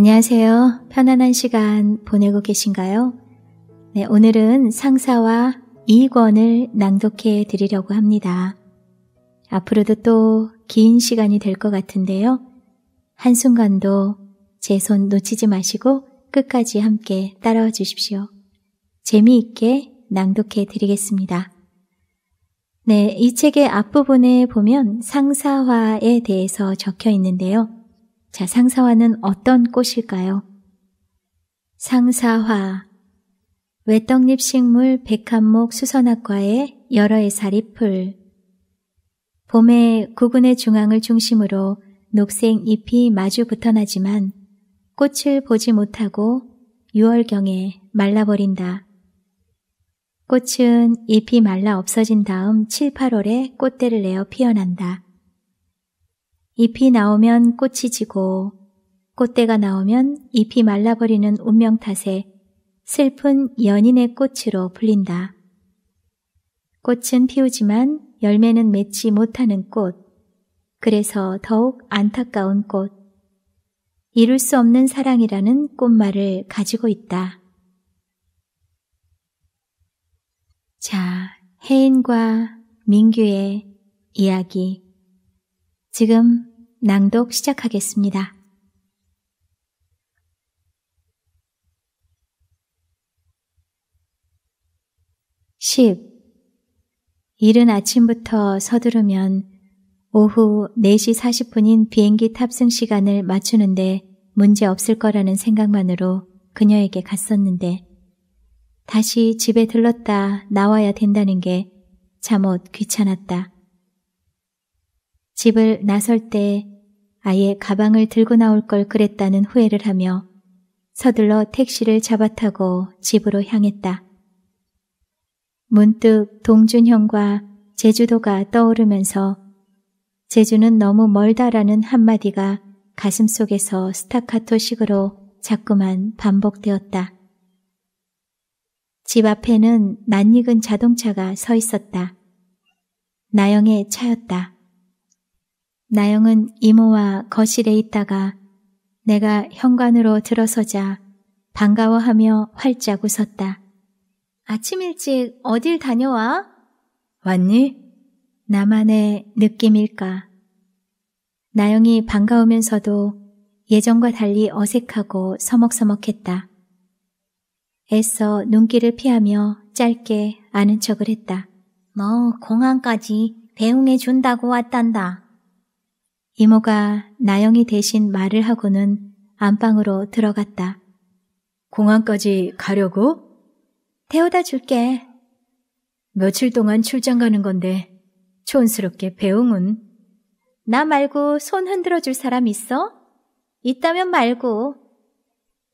안녕하세요. 편안한 시간 보내고 계신가요? 네, 오늘은 상사와 이권을 낭독해 드리려고 합니다. 앞으로도 또 긴 시간이 될 것 같은데요. 한순간도 제 손 놓치지 마시고 끝까지 함께 따라와 주십시오. 재미있게 낭독해 드리겠습니다. 네, 이 책의 앞부분에 보면 상사화에 대해서 적혀 있는데요. 자, 상사화는 어떤 꽃일까요? 상사화. 외떡잎 식물 백합목 수선화과의 여러 해살이 풀. 봄에 구근의 중앙을 중심으로 녹색 잎이 마주 붙어나지만 꽃을 보지 못하고 6월경에 말라버린다. 꽃은 잎이 말라 없어진 다음 7, 8월에 꽃대를 내어 피어난다. 잎이 나오면 꽃이 지고 꽃대가 나오면 잎이 말라버리는 운명 탓에 슬픈 연인의 꽃으로 불린다. 꽃은 피우지만 열매는 맺지 못하는 꽃. 그래서 더욱 안타까운 꽃. 이룰 수 없는 사랑이라는 꽃말을 가지고 있다. 자, 혜인과 민규의 이야기. 지금 낭독 시작하겠습니다. (10) 이른 아침부터 서두르면 오후 4시 40분인 비행기 탑승 시간을 맞추는데 문제 없을 거라는 생각만으로 그녀에게 갔었는데 다시 집에 들렀다 나와야 된다는 게 잠옷 귀찮았다. 집을 나설 때 아예 가방을 들고 나올 걸 그랬다는 후회를 하며 서둘러 택시를 잡아타고 집으로 향했다. 문득 동준형과 제주도가 떠오르면서 제주는 너무 멀다라는 한마디가 가슴 속에서 스타카토식으로 자꾸만 반복되었다. 집 앞에는 낯익은 자동차가 서 있었다. 나영의 차였다. 나영은 이모와 거실에 있다가 내가 현관으로 들어서자 반가워하며 활짝 웃었다. 아침 일찍 어딜 다녀와? 왔니? 나만의 느낌일까? 나영이 반가우면서도 예전과 달리 어색하고 서먹서먹했다. 애써 눈길을 피하며 짧게 아는 척을 했다. 뭐 공항까지 배웅해 준다고 왔단다. 이모가 나영이 대신 말을 하고는 안방으로 들어갔다. 공항까지 가려고? 태워다 줄게. 며칠 동안 출장 가는 건데 촌스럽게 배웅은. 나 말고 손 흔들어 줄 사람 있어? 있다면 말고.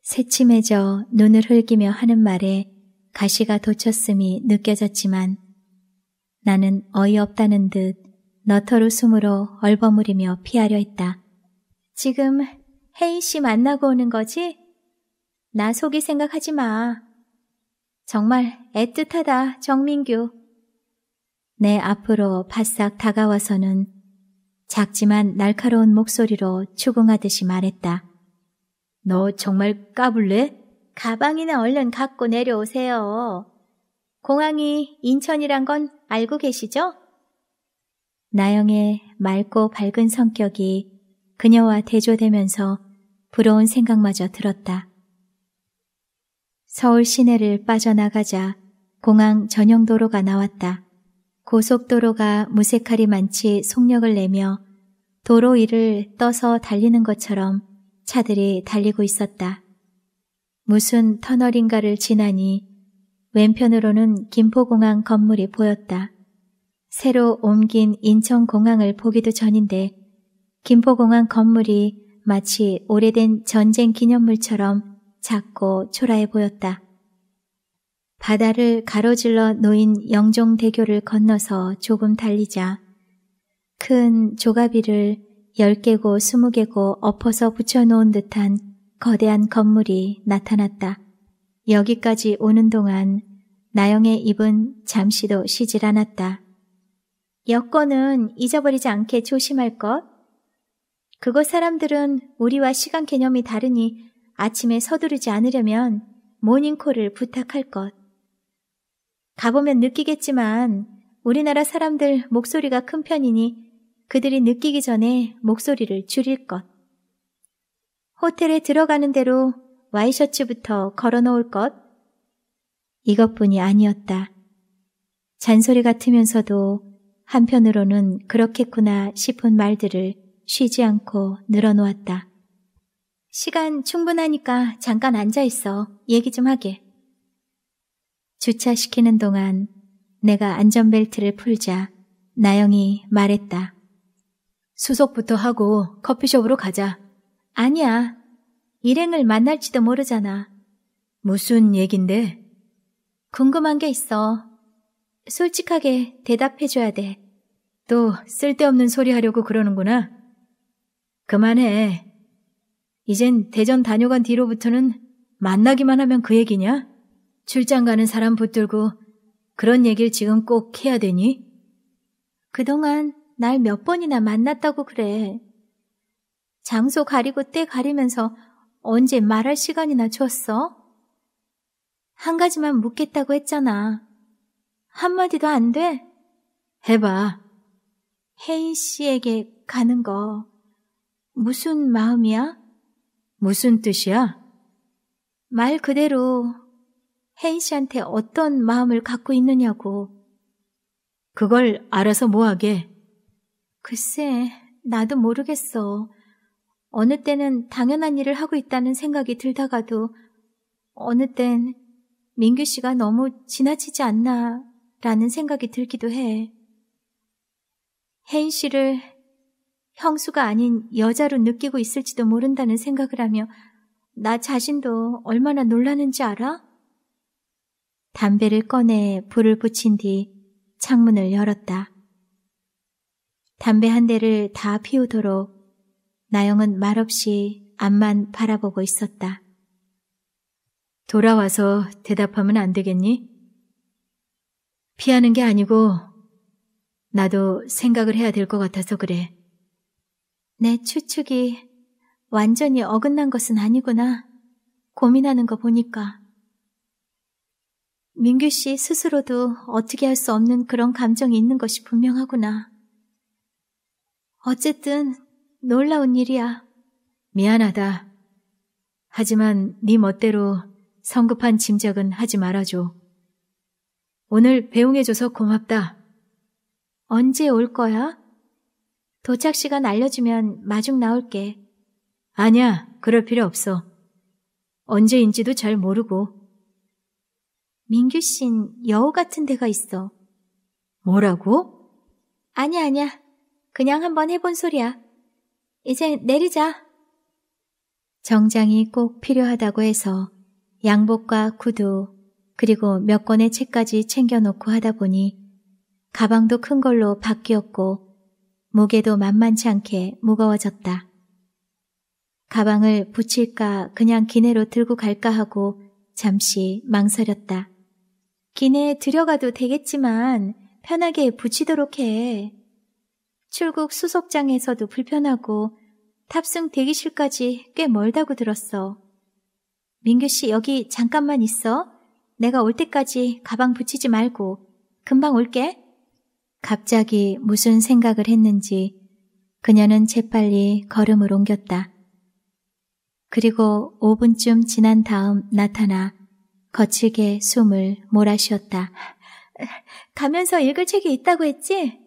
새침해져 눈을 흘기며 하는 말에 가시가 도쳤음이 느껴졌지만 나는 어이없다는 듯 너터로 숨으로 얼버무리며 피하려 했다. 지금 혜인 씨 만나고 오는 거지? 나 속이 생각하지 마. 정말 애틋하다, 정민규. 내 앞으로 바싹 다가와서는 작지만 날카로운 목소리로 추궁하듯이 말했다. 너 정말 까불래? 가방이나 얼른 갖고 내려오세요. 공항이 인천이란 건 알고 계시죠? 나영의 맑고 밝은 성격이 그녀와 대조되면서 부러운 생각마저 들었다. 서울 시내를 빠져나가자 공항 전용도로가 나왔다. 고속도로가 무색하리 만치 속력을 내며 도로 위를 떠서 달리는 것처럼 차들이 달리고 있었다. 무슨 터널인가를 지나니 왼편으로는 김포공항 건물이 보였다. 새로 옮긴 인천공항을 보기도 전인데 김포공항 건물이 마치 오래된 전쟁 기념물처럼 작고 초라해 보였다. 바다를 가로질러 놓인 영종대교를 건너서 조금 달리자 큰 조가비를 10개고 20개고 엎어서 붙여놓은 듯한 거대한 건물이 나타났다. 여기까지 오는 동안 나영의 입은 잠시도 쉬질 않았다. 여건은 잊어버리지 않게 조심할 것. 그곳 사람들은 우리와 시간 개념이 다르니 아침에 서두르지 않으려면 모닝콜을 부탁할 것. 가보면 느끼겠지만 우리나라 사람들 목소리가 큰 편이니 그들이 느끼기 전에 목소리를 줄일 것. 호텔에 들어가는 대로 와이셔츠부터 걸어 놓을 것. 이것뿐이 아니었다. 잔소리 같으면서도 한편으로는 그렇겠구나 싶은 말들을 쉬지 않고 늘어놓았다. 시간 충분하니까 잠깐 앉아있어. 얘기 좀 하게. 주차시키는 동안 내가 안전벨트를 풀자 나영이 말했다. 수속부터 하고 커피숍으로 가자. 아니야. 일행을 만날지도 모르잖아. 무슨 얘긴데? 궁금한 게 있어. 솔직하게 대답해줘야 돼. 또 쓸데없는 소리 하려고 그러는구나. 그만해. 이젠 대전 다녀간 뒤로부터는 만나기만 하면 그 얘기냐? 출장 가는 사람 붙들고 그런 얘기를 지금 꼭 해야 되니? 그동안 날 몇 번이나 만났다고 그래. 장소 가리고 때 가리면서 언제 말할 시간이나 줬어? 한 가지만 묻겠다고 했잖아. 한마디도 안 돼? 해봐. 혜인 씨에게 가는 거 무슨 마음이야? 무슨 뜻이야? 말 그대로 혜인 씨한테 어떤 마음을 갖고 있느냐고. 그걸 알아서 뭐하게? 글쎄, 나도 모르겠어. 어느 때는 당연한 일을 하고 있다는 생각이 들다가도 어느 땐 민규 씨가 너무 지나치지 않나 라는 생각이 들기도 해. 혜인 씨를 형수가 아닌 여자로 느끼고 있을지도 모른다는 생각을 하며 나 자신도 얼마나 놀라는지 알아? 담배를 꺼내 불을 붙인 뒤 창문을 열었다. 담배 한 대를 다 피우도록 나영은 말없이 앞만 바라보고 있었다. 돌아와서 대답하면 안 되겠니? 피하는 게 아니고 나도 생각을 해야 될 것 같아서 그래. 내 추측이 완전히 어긋난 것은 아니구나. 고민하는 거 보니까. 민규 씨 스스로도 어떻게 할 수 없는 그런 감정이 있는 것이 분명하구나. 어쨌든 놀라운 일이야. 미안하다. 하지만 네 멋대로 성급한 짐작은 하지 말아줘. 오늘 배웅해줘서 고맙다. 언제 올 거야? 도착 시간 알려주면 마중 나올게. 아니야, 그럴 필요 없어. 언제인지도 잘 모르고. 민규 씬 여우 같은 데가 있어. 뭐라고? 아니야, 아니야. 그냥 한번 해본 소리야. 이제 내리자. 정장이 꼭 필요하다고 해서 양복과 구두, 그리고 몇 권의 책까지 챙겨놓고 하다 보니 가방도 큰 걸로 바뀌었고 무게도 만만치 않게 무거워졌다. 가방을 붙일까 그냥 기내로 들고 갈까 하고 잠시 망설였다. 기내에 들여가도 되겠지만 편하게 붙이도록 해. 출국 수속장에서도 불편하고 탑승 대기실까지 꽤 멀다고 들었어. 민규 씨 여기 잠깐만 있어. 내가 올 때까지 가방 붙이지 말고 금방 올게. 갑자기 무슨 생각을 했는지 그녀는 재빨리 걸음을 옮겼다. 그리고 5분쯤 지난 다음 나타나 거칠게 숨을 몰아쉬었다. 가면서 읽을 책이 있다고 했지?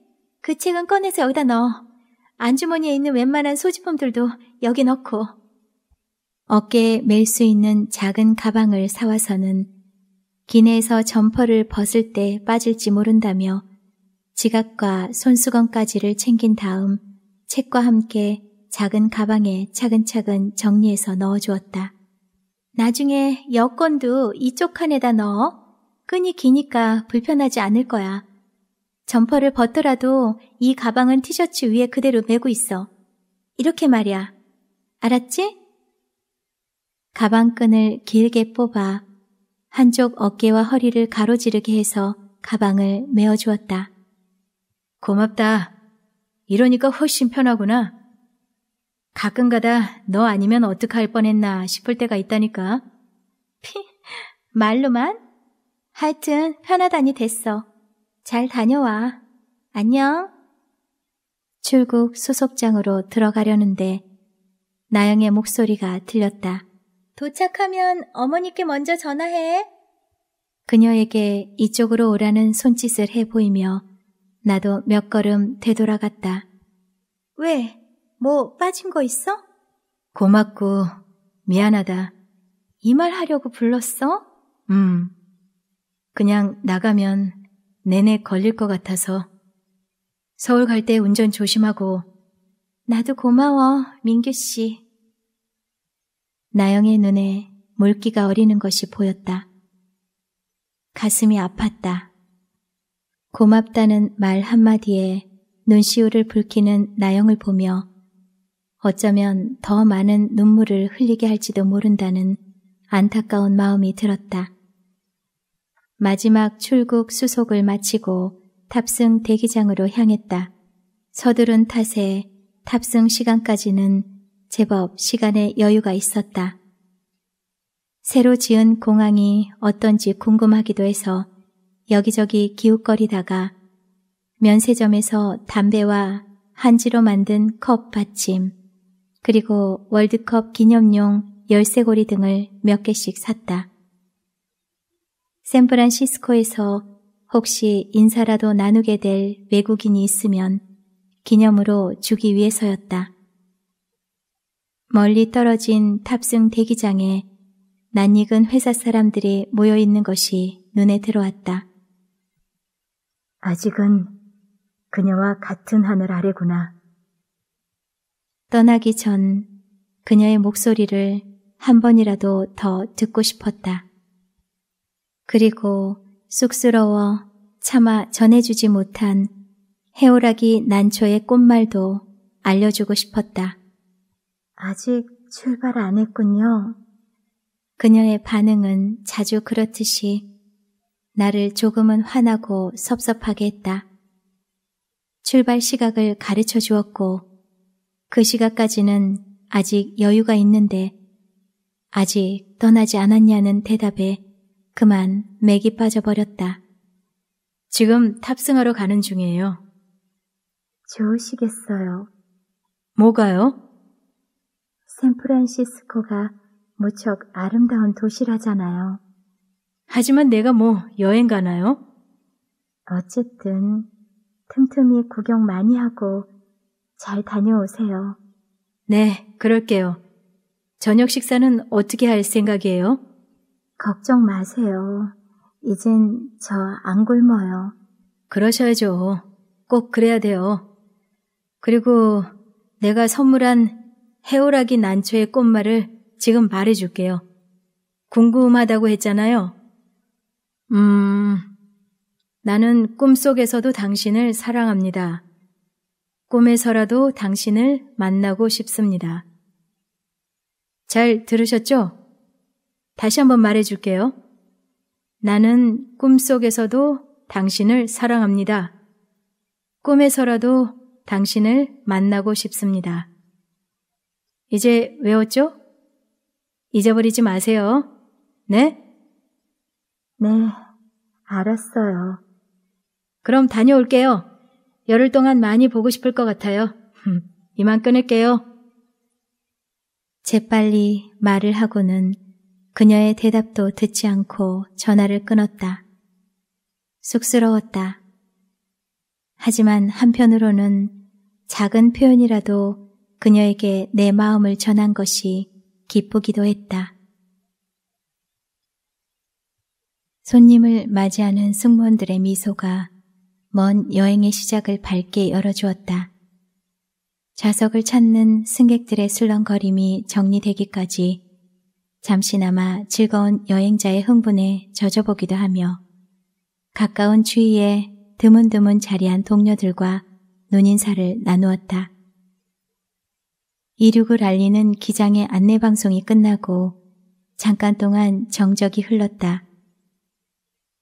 그 책은 꺼내서 여기다 넣어. 안주머니에 있는 웬만한 소지품들도 여기 넣고. 어깨에 멜 수 있는 작은 가방을 사와서는 기내에서 점퍼를 벗을 때 빠질지 모른다며 지갑과 손수건까지를 챙긴 다음 책과 함께 작은 가방에 차근차근 정리해서 넣어주었다. 나중에 여권도 이쪽 칸에다 넣어. 끈이 기니까 불편하지 않을 거야. 점퍼를 벗더라도 이 가방은 티셔츠 위에 그대로 메고 있어. 이렇게 말이야. 알았지? 가방끈을 길게 뽑아 한쪽 어깨와 허리를 가로지르게 해서 가방을 메어주었다. 고맙다. 이러니까 훨씬 편하구나. 가끔가다 너 아니면 어떡할 뻔했나 싶을 때가 있다니까. 피, 말로만? 하여튼 편하다니 됐어. 잘 다녀와. 안녕. 출국 수속장으로 들어가려는데 나영의 목소리가 들렸다. 도착하면 어머니께 먼저 전화해. 그녀에게 이쪽으로 오라는 손짓을 해 보이며 나도 몇 걸음 되돌아갔다. 왜? 뭐 빠진 거 있어? 고맙고 미안하다. 이 말 하려고 불렀어? 음. 그냥 나가면 내내 걸릴 것 같아서. 서울 갈 때 운전 조심하고. 나도 고마워, 민규 씨. 나영의 눈에 물기가 어리는 것이 보였다. 가슴이 아팠다. 고맙다는 말 한마디에 눈시울을 붉히는 나영을 보며 어쩌면 더 많은 눈물을 흘리게 할지도 모른다는 안타까운 마음이 들었다. 마지막 출국 수속을 마치고 탑승 대기장으로 향했다. 서두른 탓에 탑승 시간까지는 제법 시간에 여유가 있었다. 새로 지은 공항이 어떤지 궁금하기도 해서 여기저기 기웃거리다가 면세점에서 담배와 한지로 만든 컵 받침, 그리고 월드컵 기념용 열쇠고리 등을 몇 개씩 샀다. 샌프란시스코에서 혹시 인사라도 나누게 될 외국인이 있으면 기념으로 주기 위해서였다. 멀리 떨어진 탑승 대기장에 낯익은 회사 사람들이 모여 있는 것이 눈에 들어왔다. 아직은 그녀와 같은 하늘 아래구나. 떠나기 전 그녀의 목소리를 한 번이라도 더 듣고 싶었다. 그리고 쑥스러워 차마 전해주지 못한 해오라기 난초의 꽃말도 알려주고 싶었다. 아직 출발 안 했군요. 그녀의 반응은 자주 그렇듯이 나를 조금은 화나고 섭섭하게 했다. 출발 시각을 가르쳐 주었고 그 시각까지는 아직 여유가 있는데 아직 떠나지 않았냐는 대답에 그만 맥이 빠져버렸다. 지금 탑승하러 가는 중이에요. 좋으시겠어요. 뭐가요? 샌프란시스코가 무척 아름다운 도시라잖아요. 하지만 내가 뭐 여행 가나요? 어쨌든 틈틈이 구경 많이 하고 잘 다녀오세요. 네, 그럴게요. 저녁 식사는 어떻게 할 생각이에요? 걱정 마세요. 이젠 저 안 굶어요. 그러셔야죠. 꼭 그래야 돼요. 그리고 내가 선물한 해오라기 난초의 꽃말을 지금 말해줄게요. 궁금하다고 했잖아요. 음, 나는 꿈속에서도 당신을 사랑합니다. 꿈에서라도 당신을 만나고 싶습니다. 잘 들으셨죠? 다시 한번 말해줄게요. 나는 꿈속에서도 당신을 사랑합니다. 꿈에서라도 당신을 만나고 싶습니다. 이제 외웠죠? 잊어버리지 마세요. 네? 네, 알았어요. 그럼 다녀올게요. 열흘 동안 많이 보고 싶을 것 같아요. 이만 끊을게요. 재빨리 말을 하고는 그녀의 대답도 듣지 않고 전화를 끊었다. 쑥스러웠다. 하지만 한편으로는 작은 표현이라도 그녀에게 내 마음을 전한 것이 기쁘기도 했다. 손님을 맞이하는 승무원들의 미소가 먼 여행의 시작을 밝게 열어주었다. 좌석을 찾는 승객들의 술렁거림이 정리되기까지 잠시나마 즐거운 여행자의 흥분에 젖어보기도 하며 가까운 주위에 드문드문 자리한 동료들과 눈인사를 나누었다. 이륙을 알리는 기장의 안내방송이 끝나고 잠깐 동안 정적이 흘렀다.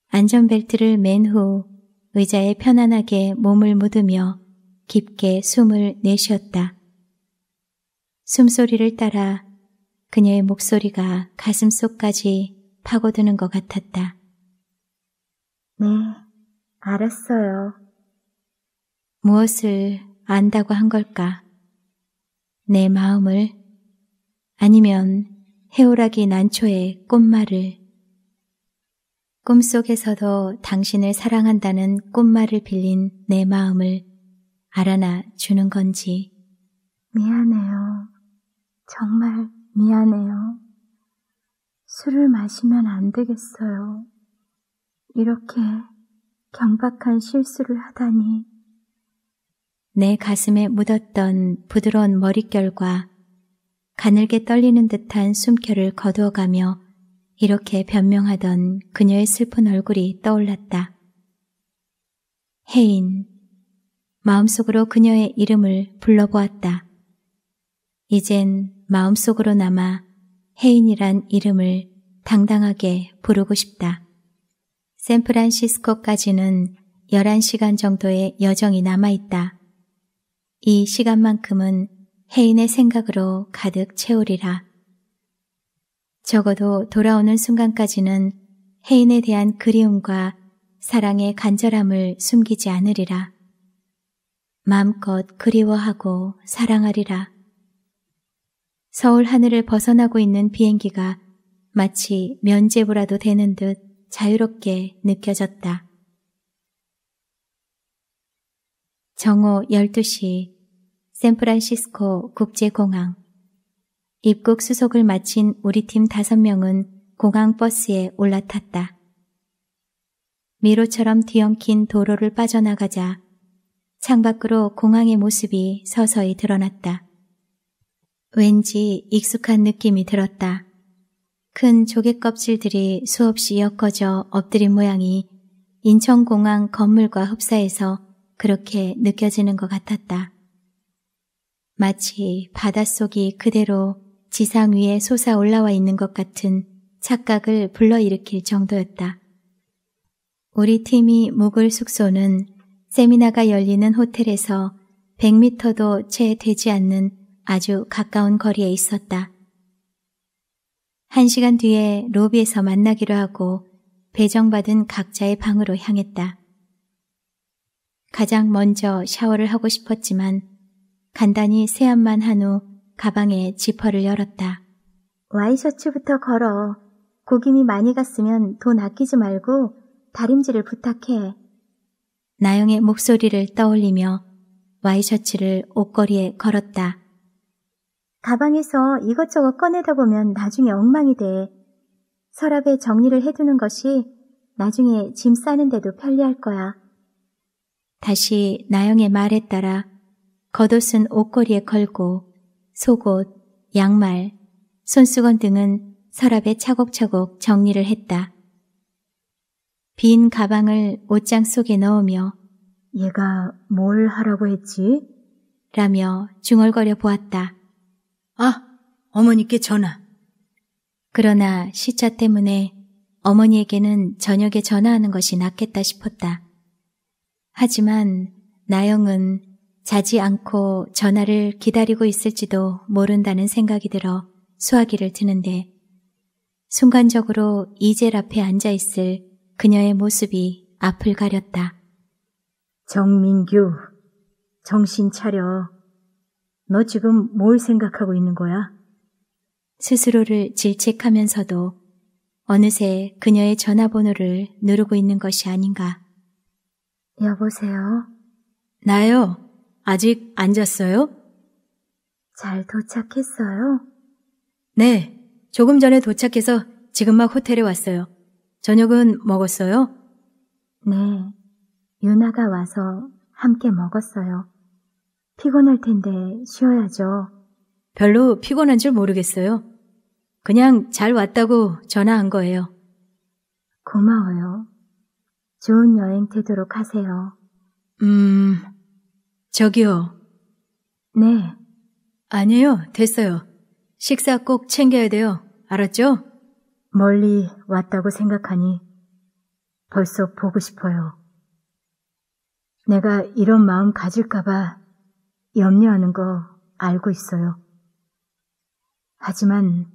안전벨트를 맨 후 의자에 편안하게 몸을 묻으며 깊게 숨을 내쉬었다. 숨소리를 따라 그녀의 목소리가 가슴속까지 파고드는 것 같았다. 네, 알았어요. 무엇을 안다고 한 걸까? 내 마음을 아니면 해오라기 난초의 꽃말을 꿈속에서도 당신을 사랑한다는 꽃말을 빌린 내 마음을 알아나 주는 건지 미안해요. 정말 미안해요. 술을 마시면 안 되겠어요. 이렇게 경박한 실수를 하다니. 내 가슴에 묻었던 부드러운 머릿결과 가늘게 떨리는 듯한 숨결을 거두어가며 이렇게 변명하던 그녀의 슬픈 얼굴이 떠올랐다. 혜인. 마음속으로 그녀의 이름을 불러보았다. 이젠 마음속으로 남아 혜인이란 이름을 당당하게 부르고 싶다. 샌프란시스코까지는 11시간 정도의 여정이 남아있다. 이 시간만큼은 혜인의 생각으로 가득 채우리라. 적어도 돌아오는 순간까지는 혜인에 대한 그리움과 사랑의 간절함을 숨기지 않으리라. 마음껏 그리워하고 사랑하리라. 서울 하늘을 벗어나고 있는 비행기가 마치 면제부라도 되는 듯 자유롭게 느껴졌다. 정오 12시 샌프란시스코 국제공항. 입국 수속을 마친 우리 팀 다섯 명은 공항 버스에 올라탔다. 미로처럼 뒤엉킨 도로를 빠져나가자 창밖으로 공항의 모습이 서서히 드러났다. 왠지 익숙한 느낌이 들었다. 큰 조개껍질들이 수없이 엮어져 엎드린 모양이 인천공항 건물과 흡사해서 그렇게 느껴지는 것 같았다. 마치 바닷속이 그대로 지상 위에 솟아 올라와 있는 것 같은 착각을 불러일으킬 정도였다. 우리 팀이 묵을 숙소는 세미나가 열리는 호텔에서 100m도 채 되지 않는 아주 가까운 거리에 있었다. 한 시간 뒤에 로비에서 만나기로 하고 배정받은 각자의 방으로 향했다. 가장 먼저 샤워를 하고 싶었지만 간단히 세안만 한 후가방에 지퍼를 열었다. 와이셔츠부터 걸어. 고김이 많이 갔으면 돈 아끼지 말고 다림질을 부탁해. 나영의 목소리를 떠올리며 와이셔츠를 옷걸이에 걸었다. 가방에서 이것저것 꺼내다 보면 나중에 엉망이 돼. 서랍에 정리를 해두는 것이 나중에 짐 싸는데도 편리할 거야. 다시 나영의 말에 따라 겉옷은 옷걸이에 걸고 속옷, 양말, 손수건 등은 서랍에 차곡차곡 정리를 했다. 빈 가방을 옷장 속에 넣으며 얘가 뭘 하라고 했지? 라며 중얼거려 보았다. 아, 어머니께 전화. 그러나 시차 때문에 어머니에게는 저녁에 전화하는 것이 낫겠다 싶었다. 하지만 나영은 자지 않고 전화를 기다리고 있을지도 모른다는 생각이 들어 수화기를 드는데 순간적으로 이젤 앞에 앉아 있을 그녀의 모습이 앞을 가렸다. 정민규, 정신 차려. 너 지금 뭘 생각하고 있는 거야? 스스로를 질책하면서도 어느새 그녀의 전화번호를 누르고 있는 것이 아닌가. 여보세요? 나요. 아직 안 잤어요? 잘 도착했어요? 네, 조금 전에 도착해서 지금 막 호텔에 왔어요. 저녁은 먹었어요? 네, 유나가 와서 함께 먹었어요. 피곤할 텐데 쉬어야죠. 별로 피곤한 줄 모르겠어요. 그냥 잘 왔다고 전화한 거예요. 고마워요. 좋은 여행 되도록 하세요. 음... 저기요. 네. 아니에요. 됐어요. 식사 꼭 챙겨야 돼요. 알았죠? 멀리 왔다고 생각하니 벌써 보고 싶어요. 내가 이런 마음 가질까봐 염려하는 거 알고 있어요. 하지만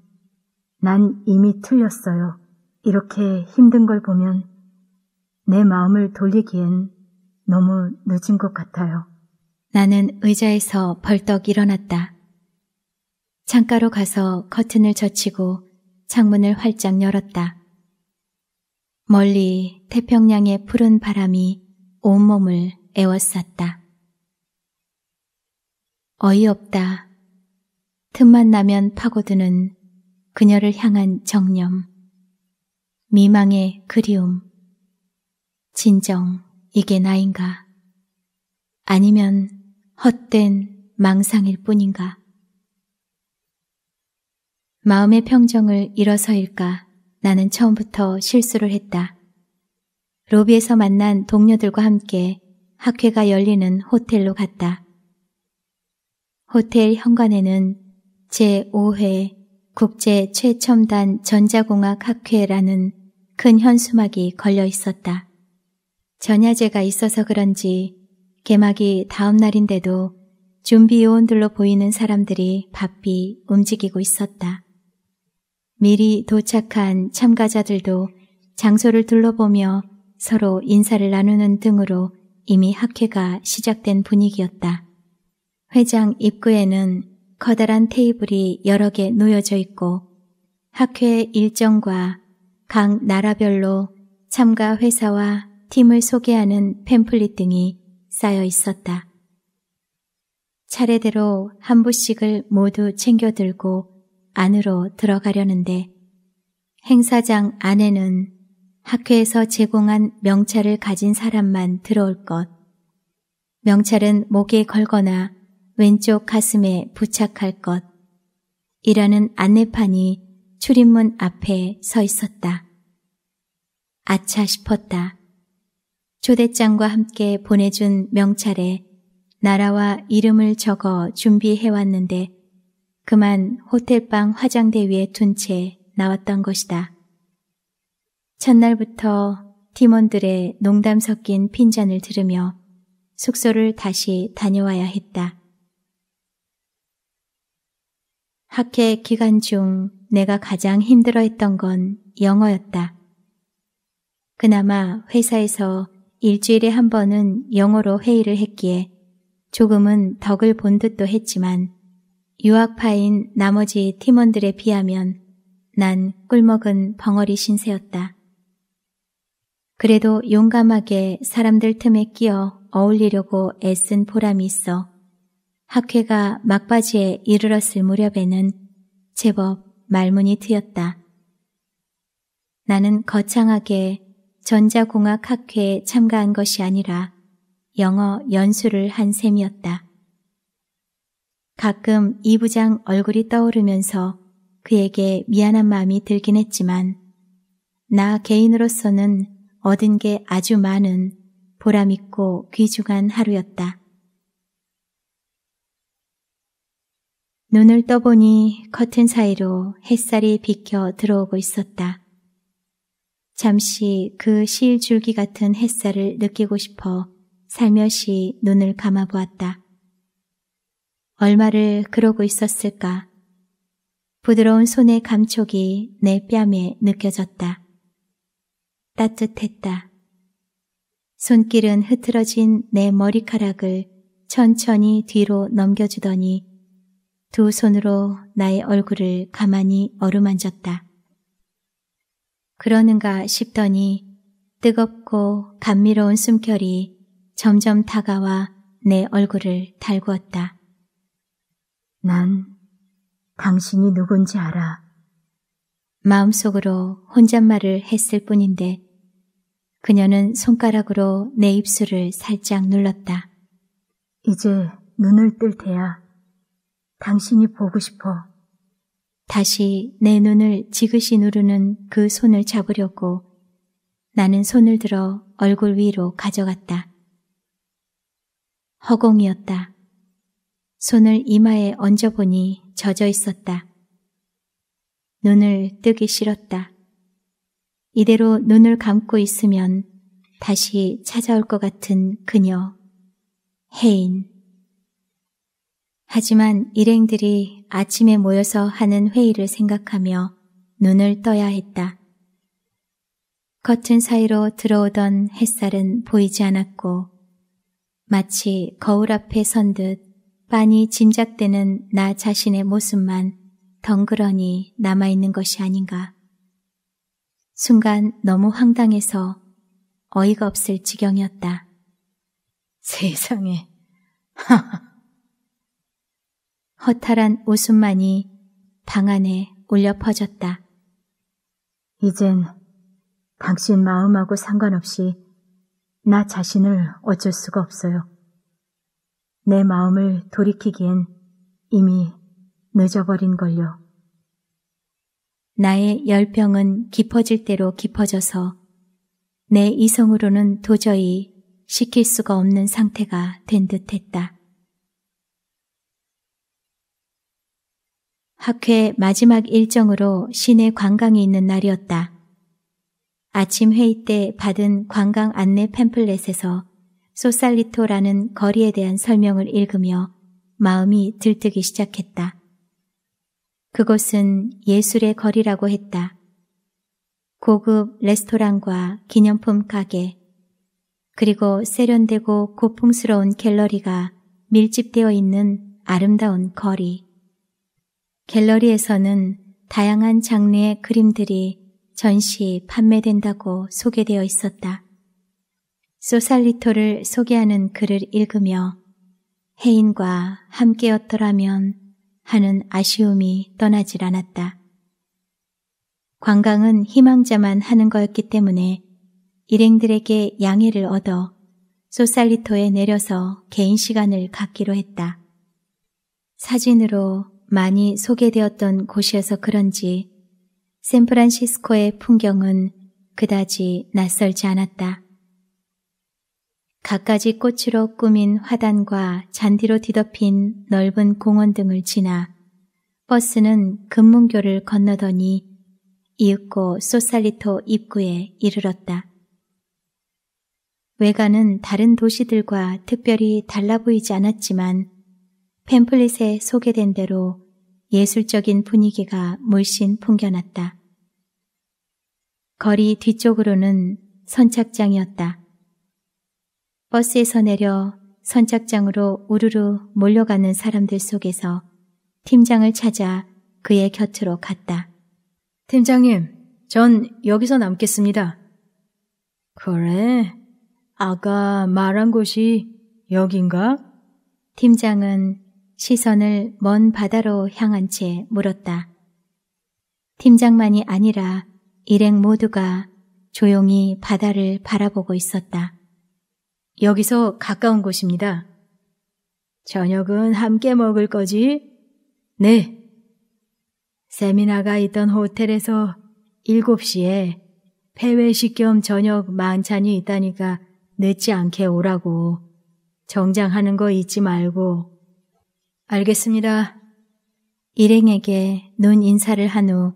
난 이미 틀렸어요. 이렇게 힘든 걸 보면 내 마음을 돌리기엔 너무 늦은 것 같아요. 나는 의자에서 벌떡 일어났다. 창가로 가서 커튼을 젖히고 창문을 활짝 열었다. 멀리 태평양의 푸른 바람이 온몸을 애워쌌다. 어이없다. 틈만 나면 파고드는 그녀를 향한 정념, 미망의 그리움, 진정 이게 나인가? 아니면 헛된 망상일 뿐인가? 마음의 평정을 잃어서일까 나는 처음부터 실수를 했다. 로비에서 만난 동료들과 함께 학회가 열리는 호텔로 갔다. 호텔 현관에는 제5회 국제 최첨단 전자공학 학회라는 큰 현수막이 걸려 있었다. 전야제가 있어서 그런지 개막이 다음 날인데도 준비 요원들로 보이는 사람들이 바삐 움직이고 있었다. 미리 도착한 참가자들도 장소를 둘러보며 서로 인사를 나누는 등으로 이미 학회가 시작된 분위기였다. 회장 입구에는 커다란 테이블이 여러 개 놓여져 있고 학회 일정과 각 나라별로 참가 회사와 팀을 소개하는 팸플릿 등이 쌓여 있었다. 차례대로 한 부씩을 모두 챙겨 들고 안으로 들어가려는데 행사장 안에는 학회에서 제공한 명찰을 가진 사람만 들어올 것. 명찰은 목에 걸거나 왼쪽 가슴에 부착할 것. 이라는 안내판이 출입문 앞에 서 있었다. 아차 싶었다. 초대장과 함께 보내준 명찰에 나라와 이름을 적어 준비해왔는데 그만 호텔방 화장대 위에 둔 채 나왔던 것이다. 첫날부터 팀원들의 농담 섞인 핀잔을 들으며 숙소를 다시 다녀와야 했다. 학회 기간 중 내가 가장 힘들어했던 건 영어였다. 그나마 회사에서 일주일에 한 번은 영어로 회의를 했기에 조금은 덕을 본 듯도 했지만 유학파인 나머지 팀원들에 비하면 난 꿀먹은 벙어리 신세였다. 그래도 용감하게 사람들 틈에 끼어 어울리려고 애쓴 보람이 있어 학회가 막바지에 이르렀을 무렵에는 제법 말문이 트였다. 나는 거창하게 전자공학 학회에 참가한 것이 아니라 영어 연수를 한 셈이었다. 가끔 이 부장 얼굴이 떠오르면서 그에게 미안한 마음이 들긴 했지만 나 개인으로서는 얻은 게 아주 많은 보람있고 귀중한 하루였다. 눈을 떠보니 커튼 사이로 햇살이 비켜 들어오고 있었다. 잠시 그 실줄기 같은 햇살을 느끼고 싶어 살며시 눈을 감아보았다. 얼마를 그러고 있었을까? 부드러운 손의 감촉이 내 뺨에 느껴졌다. 따뜻했다. 손길은 흐트러진 내 머리카락을 천천히 뒤로 넘겨주더니 두 손으로 나의 얼굴을 가만히 어루만졌다. 그러는가 싶더니 뜨겁고 감미로운 숨결이 점점 다가와 내 얼굴을 달구었다. 난 당신이 누군지 알아. 마음속으로 혼잣말을 했을 뿐인데 그녀는 손가락으로 내 입술을 살짝 눌렀다. 이제 눈을 뜰 테야. 당신이 보고 싶어. 다시 내 눈을 지그시 누르는 그 손을 잡으려고 나는 손을 들어 얼굴 위로 가져갔다. 허공이었다. 손을 이마에 얹어보니 젖어 있었다. 눈을 뜨기 싫었다. 이대로 눈을 감고 있으면 다시 찾아올 것 같은 그녀, 혜인. 하지만 일행들이 아침에 모여서 하는 회의를 생각하며 눈을 떠야 했다. 커튼 사이로 들어오던 햇살은 보이지 않았고 마치 거울 앞에 선 듯 빤히 짐작되는 나 자신의 모습만 덩그러니 남아있는 것이 아닌가. 순간 너무 황당해서 어이가 없을 지경이었다. 세상에. 허탈한 웃음만이 방 안에 울려 퍼졌다. 이젠 당신 마음하고 상관없이 나 자신을 어쩔 수가 없어요. 내 마음을 돌이키기엔 이미 늦어버린 걸요. 나의 열병은 깊어질 대로 깊어져서 내 이성으로는 도저히 시킬 수가 없는 상태가 된 듯했다. 학회 마지막 일정으로 시내 관광이 있는 날이었다. 아침 회의 때 받은 관광 안내 팸플렛에서 소살리토라는 거리에 대한 설명을 읽으며 마음이 들뜨기 시작했다. 그곳은 예술의 거리라고 했다. 고급 레스토랑과 기념품 가게, 그리고 세련되고 고풍스러운 갤러리가 밀집되어 있는 아름다운 거리. 갤러리에서는 다양한 장르의 그림들이 전시 판매된다고 소개되어 있었다. 소살리토를 소개하는 글을 읽으며 해인과 함께였더라면 하는 아쉬움이 떠나질 않았다. 관광은 희망자만 하는 거였기 때문에 일행들에게 양해를 얻어 소살리토에 내려서 개인 시간을 갖기로 했다. 사진으로 많이 소개되었던 곳이어서 그런지 샌프란시스코의 풍경은 그다지 낯설지 않았다. 갖가지 꽃으로 꾸민 화단과 잔디로 뒤덮인 넓은 공원 등을 지나 버스는 금문교를 건너더니 이윽고 소살리토 입구에 이르렀다. 외관은 다른 도시들과 특별히 달라 보이지 않았지만 팸플릿에 소개된 대로 예술적인 분위기가 물씬 풍겨났다. 거리 뒤쪽으로는 선착장이었다. 버스에서 내려 선착장으로 우르르 몰려가는 사람들 속에서 팀장을 찾아 그의 곁으로 갔다. 팀장님, 전 여기서 남겠습니다. 그래? 아가 말한 곳이 여긴가? 팀장은 시선을 먼 바다로 향한 채 물었다. 팀장만이 아니라 일행 모두가 조용히 바다를 바라보고 있었다. 여기서 가까운 곳입니다. 저녁은 함께 먹을 거지? 네. 세미나가 있던 호텔에서 7시에 폐회식 겸 저녁 만찬이 있다니까 늦지 않게 오라고. 정장하는 거 잊지 말고. 알겠습니다. 일행에게 눈 인사를 한 후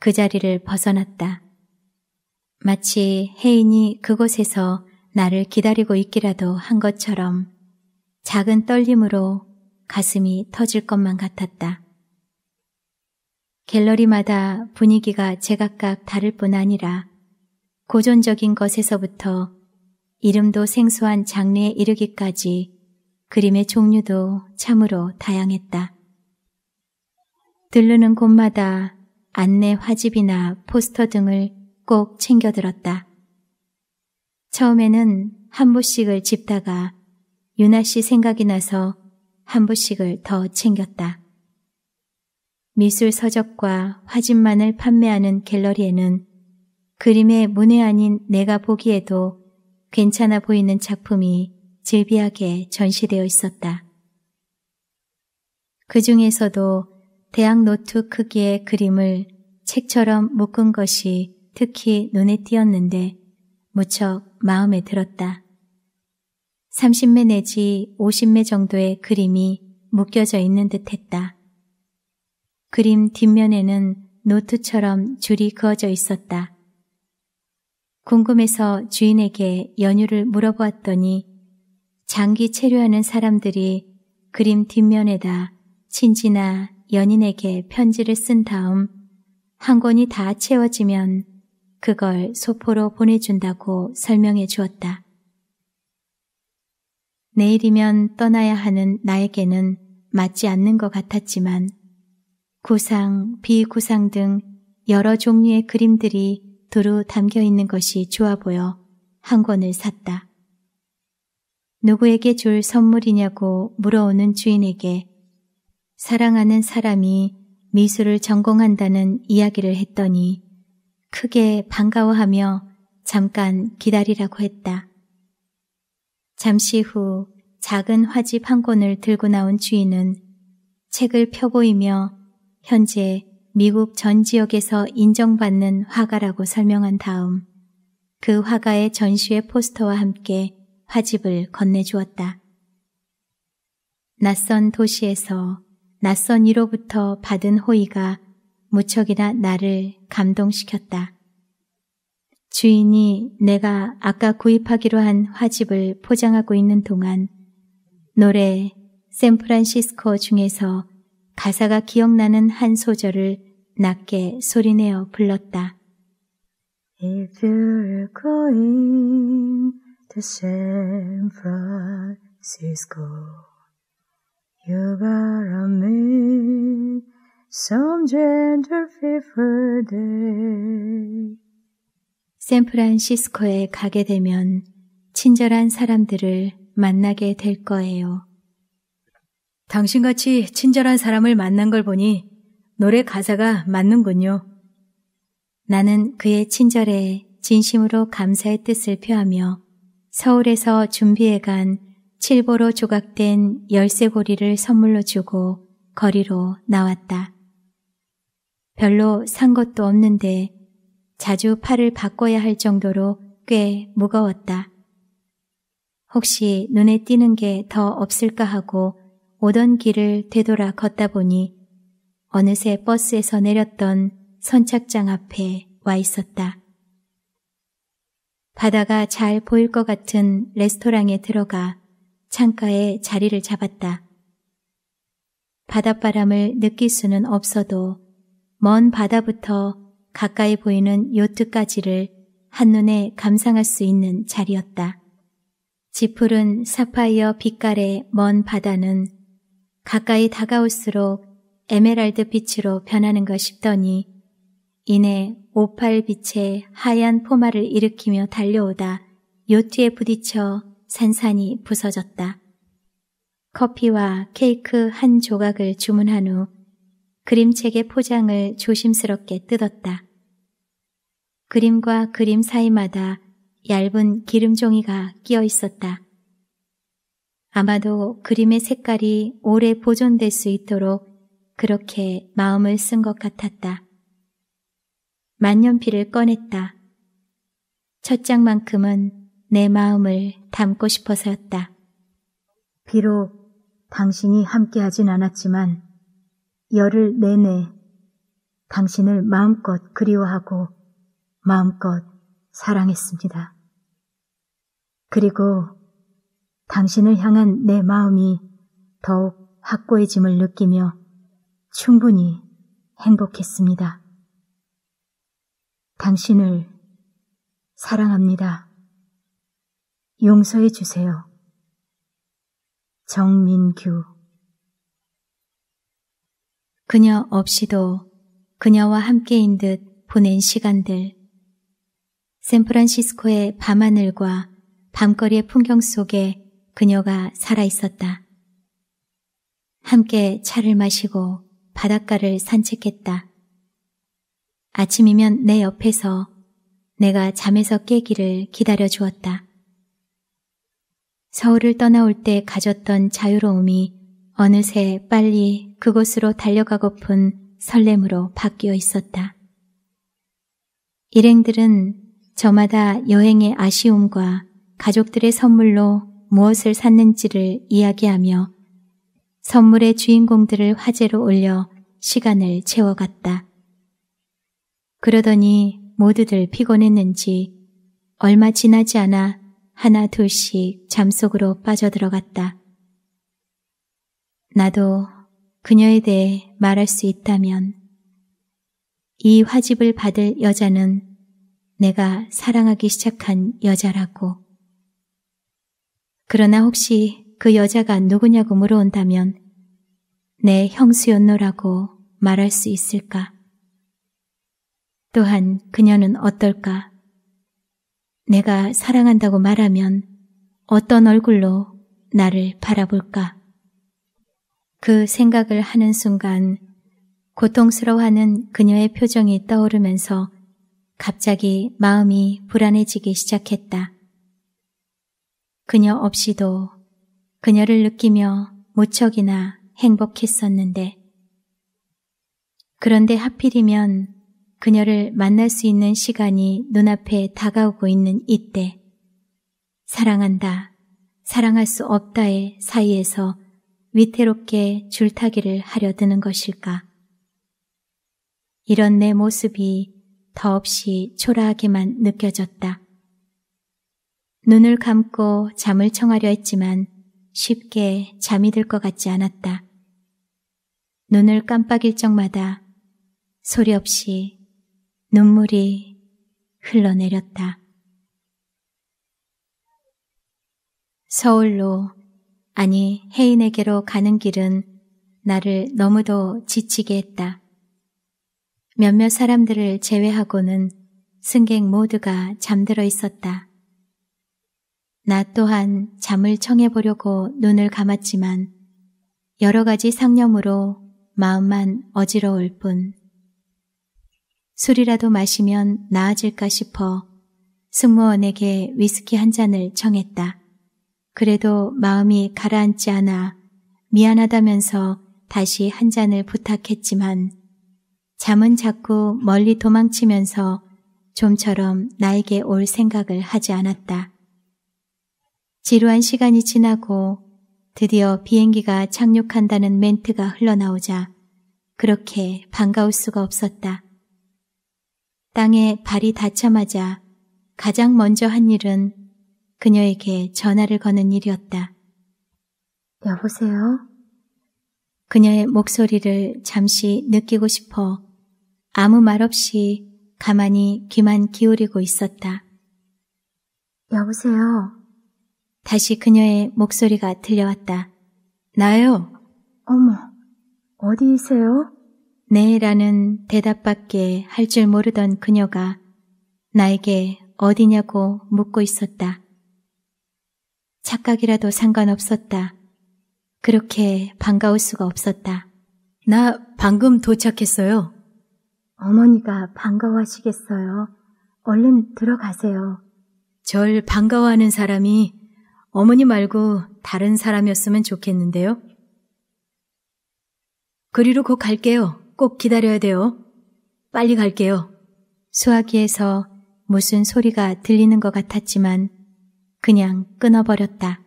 그 자리를 벗어났다. 마치 혜인이 그곳에서 나를 기다리고 있기라도 한 것처럼 작은 떨림으로 가슴이 터질 것만 같았다. 갤러리마다 분위기가 제각각 다를 뿐 아니라 고전적인 것에서부터 이름도 생소한 장르에 이르기까지 그림의 종류도 참으로 다양했다. 들르는 곳마다 안내 화집이나 포스터 등을 꼭 챙겨들었다. 처음에는 한 부씩을 집다가 유나 씨 생각이 나서 한 부씩을 더 챙겼다. 미술 서적과 화집만을 판매하는 갤러리에는 그림의 문외 아닌 내가 보기에도 괜찮아 보이는 작품이 질비하게 전시되어 있었다. 그 중에서도 대학 노트 크기의 그림을 책처럼 묶은 것이 특히 눈에 띄었는데 무척 마음에 들었다. 30매 내지 50매 정도의 그림이 묶여져 있는 듯 했다. 그림 뒷면에는 노트처럼 줄이 그어져 있었다. 궁금해서 주인에게 연유를 물어보았더니 장기 체류하는 사람들이 그림 뒷면에다 친지나 연인에게 편지를 쓴 다음 한 권이 다 채워지면 그걸 소포로 보내준다고 설명해 주었다. 내일이면 떠나야 하는 나에게는 맞지 않는 것 같았지만 구상, 비구상 등 여러 종류의 그림들이 두루 담겨 있는 것이 좋아 보여 한 권을 샀다. 누구에게 줄 선물이냐고 물어오는 주인에게 사랑하는 사람이 미술을 전공한다는 이야기를 했더니 크게 반가워하며 잠깐 기다리라고 했다. 잠시 후 작은 화집 한 권을 들고 나온 주인은 책을 펴보이며 현재 미국 전 지역에서 인정받는 화가라고 설명한 다음 그 화가의 전시회 포스터와 함께 화집을 건네주었다. 낯선 도시에서 낯선 이로부터 받은 호의가 무척이나 나를 감동시켰다. 주인이 내가 아까 구입하기로 한 화집을 포장하고 있는 동안 노래 샌프란시스코 중에서 가사가 기억나는 한 소절을 낮게 소리내어 불렀다. If you're going to San Francisco. You g o t a m e some gentle fever day. 샌프란시스코에 가게 되면 친절한 사람들을 만나게 될 거예요. 당신같이 친절한 사람을 만난 걸 보니 노래 가사가 맞는군요. 나는 그의 친절에 진심으로 감사의 뜻을 표하며 서울에서 준비해 간 칠보로 조각된 열쇠고리를 선물로 주고 거리로 나왔다. 별로 산 것도 없는데 자주 팔을 바꿔야 할 정도로 꽤 무거웠다. 혹시 눈에 띄는 게 더 없을까 하고 오던 길을 되돌아 걷다 보니 어느새 버스에서 내렸던 선착장 앞에 와 있었다. 바다가 잘 보일 것 같은 레스토랑에 들어가 창가에 자리를 잡았다. 바닷바람을 느낄 수는 없어도 먼 바다부터 가까이 보이는 요트까지를 한눈에 감상할 수 있는 자리였다. 지푸른 사파이어 빛깔의 먼 바다는 가까이 다가올수록 에메랄드 빛으로 변하는 것 싶더니 이내 오팔빛의 하얀 포마를 일으키며 달려오다 요트에 부딪혀 산산이 부서졌다. 커피와 케이크 한 조각을 주문한 후 그림책의 포장을 조심스럽게 뜯었다. 그림과 그림 사이마다 얇은 기름종이가 끼어 있었다. 아마도 그림의 색깔이 오래 보존될 수 있도록 그렇게 마음을 쓴 것 같았다. 만년필을 꺼냈다. 첫 장만큼은 내 마음을 담고 싶어서였다. 비록 당신이 함께하진 않았지만 열흘 내내 당신을 마음껏 그리워하고 마음껏 사랑했습니다. 그리고 당신을 향한 내 마음이 더욱 확고해짐을 느끼며 충분히 행복했습니다. 당신을 사랑합니다. 용서해 주세요. 정민규 그녀 없이도 그녀와 함께인 듯 보낸 시간들 샌프란시스코의 밤하늘과 밤거리의 풍경 속에 그녀가 살아있었다. 함께 차를 마시고 바닷가를 산책했다. 아침이면 내 옆에서 내가 잠에서 깨기를 기다려 주었다. 서울을 떠나올 때 가졌던 자유로움이 어느새 빨리 그곳으로 달려가고픈 설렘으로 바뀌어 있었다. 일행들은 저마다 여행의 아쉬움과 가족들의 선물로 무엇을 샀는지를 이야기하며 선물의 주인공들을 화제로 올려 시간을 채워갔다. 그러더니 모두들 피곤했는지 얼마 지나지 않아 하나 둘씩 잠속으로 빠져들어갔다. 나도 그녀에 대해 말할 수 있다면 이 화집을 받을 여자는 내가 사랑하기 시작한 여자라고. 그러나 혹시 그 여자가 누구냐고 물어온다면 내 형수였노라고 말할 수 있을까? 또한 그녀는 어떨까? 내가 사랑한다고 말하면 어떤 얼굴로 나를 바라볼까? 그 생각을 하는 순간 고통스러워하는 그녀의 표정이 떠오르면서 갑자기 마음이 불안해지기 시작했다. 그녀 없이도 그녀를 느끼며 무척이나 행복했었는데 그런데 하필이면 그녀를 만날 수 있는 시간이 눈앞에 다가오고 있는 이때 사랑한다, 사랑할 수 없다의 사이에서 위태롭게 줄타기를 하려 드는 것일까? 이런 내 모습이 더없이 초라하게만 느껴졌다. 눈을 감고 잠을 청하려 했지만 쉽게 잠이 들 것 같지 않았다. 눈을 깜빡일 적마다 소리 없이 눈물이 흘러내렸다. 서울로 아니 혜인에게로 가는 길은 나를 너무도 지치게 했다. 몇몇 사람들을 제외하고는 승객 모두가 잠들어 있었다. 나 또한 잠을 청해 보려고 눈을 감았지만 여러 가지 상념으로 마음만 어지러울 뿐. 술이라도 마시면 나아질까 싶어 승무원에게 위스키 한 잔을 청했다. 그래도 마음이 가라앉지 않아 미안하다면서 다시 한 잔을 부탁했지만 잠은 자꾸 멀리 도망치면서 좀처럼 나에게 올 생각을 하지 않았다. 지루한 시간이 지나고 드디어 비행기가 착륙한다는 멘트가 흘러나오자 그렇게 반가울 수가 없었다. 땅에 발이 닿자마자 가장 먼저 한 일은 그녀에게 전화를 거는 일이었다. 여보세요? 그녀의 목소리를 잠시 느끼고 싶어 아무 말 없이 가만히 귀만 기울이고 있었다. 여보세요? 다시 그녀의 목소리가 들려왔다. 나요. 어머, 어디세요? 네라는 대답밖에 할 줄 모르던 그녀가 나에게 어디냐고 묻고 있었다. 착각이라도 상관없었다. 그렇게 반가울 수가 없었다. 나 방금 도착했어요. 어머니가 반가워하시겠어요. 얼른 들어가세요. 절 반가워하는 사람이 어머니 말고 다른 사람이었으면 좋겠는데요. 그리로 곧 갈게요. 꼭 기다려야 돼요. 빨리 갈게요. 수화기에서 무슨 소리가 들리는 것 같았지만 그냥 끊어버렸다.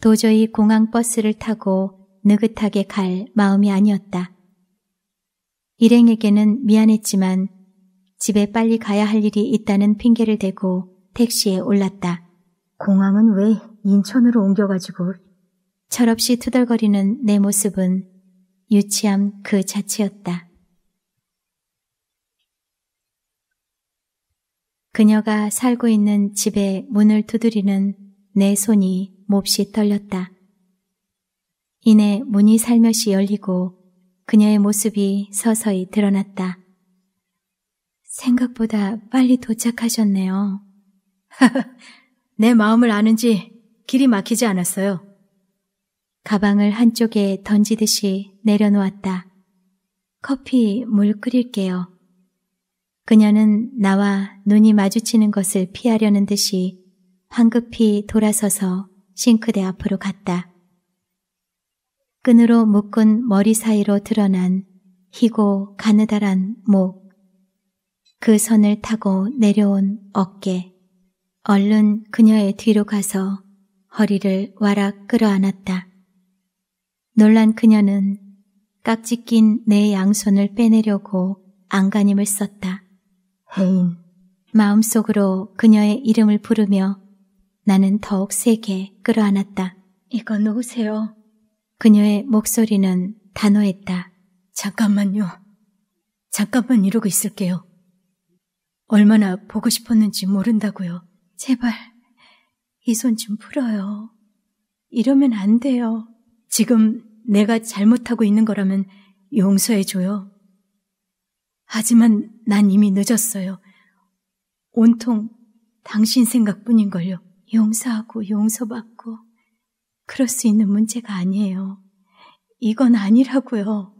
도저히 공항 버스를 타고 느긋하게 갈 마음이 아니었다. 일행에게는 미안했지만 집에 빨리 가야 할 일이 있다는 핑계를 대고 택시에 올랐다. 공항은 왜 인천으로 옮겨가지고? 철없이 투덜거리는 내 모습은 유치함 그 자체였다. 그녀가 살고 있는 집에 문을 두드리는 내 손이 몹시 떨렸다. 이내 문이 살며시 열리고 그녀의 모습이 서서히 드러났다. 생각보다 빨리 도착하셨네요. 내 마음을 아는지 길이 막히지 않았어요. 가방을 한쪽에 던지듯이 내려놓았다. 커피 물 끓일게요. 그녀는 나와 눈이 마주치는 것을 피하려는 듯이 황급히 돌아서서 싱크대 앞으로 갔다. 끈으로 묶은 머리 사이로 드러난 희고 가느다란 목, 그 선을 타고 내려온 어깨, 얼른 그녀의 뒤로 가서 허리를 와락 끌어안았다. 놀란 그녀는 깍지 낀 내 양손을 빼내려고 안간힘을 썼다. 헤인. 마음속으로 그녀의 이름을 부르며 나는 더욱 세게 끌어안았다. 이거 누구세요? 그녀의 목소리는 단호했다. 잠깐만요. 잠깐만 이러고 있을게요. 얼마나 보고 싶었는지 모른다고요. 제발 이 손 좀 풀어요. 이러면 안 돼요. 지금 내가 잘못하고 있는 거라면 용서해줘요. 하지만 난 이미 늦었어요. 온통 당신 생각뿐인걸요. 용서하고 용서받고 그럴 수 있는 문제가 아니에요. 이건 아니라고요.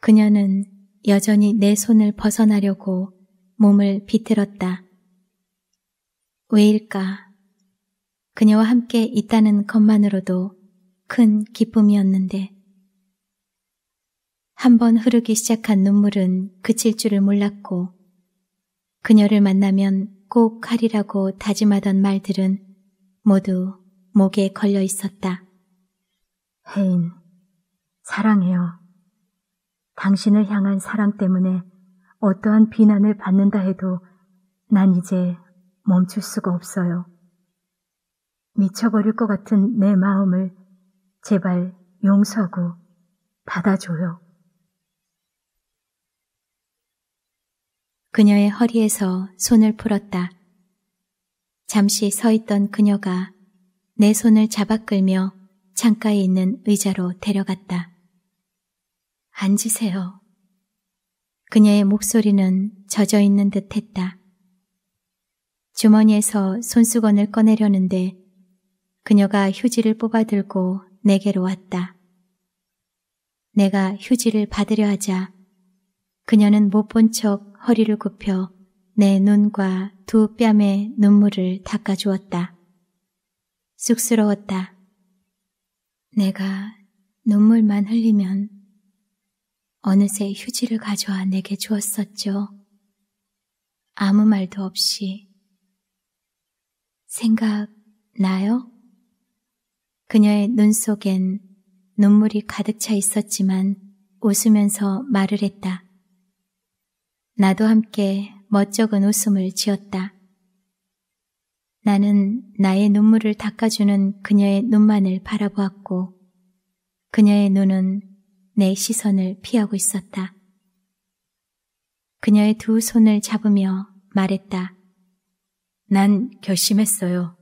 그녀는 여전히 내 손을 벗어나려고 몸을 비틀었다. 왜일까? 그녀와 함께 있다는 것만으로도 큰 기쁨이었는데 한 번 흐르기 시작한 눈물은 그칠 줄을 몰랐고 그녀를 만나면 꼭 하리라고 다짐하던 말들은 모두 목에 걸려 있었다. 혜인, 사랑해요. 당신을 향한 사랑 때문에 어떠한 비난을 받는다 해도 난 이제 멈출 수가 없어요. 미쳐버릴 것 같은 내 마음을 제발 용서고 받아줘요. 그녀의 허리에서 손을 풀었다. 잠시 서 있던 그녀가 내 손을 잡아 끌며 창가에 있는 의자로 데려갔다. 앉으세요. 그녀의 목소리는 젖어 있는 듯 했다. 주머니에서 손수건을 꺼내려는데 그녀가 휴지를 뽑아들고 내게로 왔다. 내가 휴지를 받으려 하자 그녀는 못 본 척 허리를 굽혀 내 눈과 두 뺨에 눈물을 닦아주었다. 쑥스러웠다. 내가 눈물만 흘리면 어느새 휴지를 가져와 내게 주었었죠. 아무 말도 없이. 생각 나요? 그녀의 눈 속엔 눈물이 가득 차 있었지만 웃으면서 말을 했다. 나도 함께 멋쩍은 웃음을 지었다. 나는 나의 눈물을 닦아주는 그녀의 눈만을 바라보았고 그녀의 눈은 내 시선을 피하고 있었다. 그녀의 두 손을 잡으며 말했다. 난 결심했어요.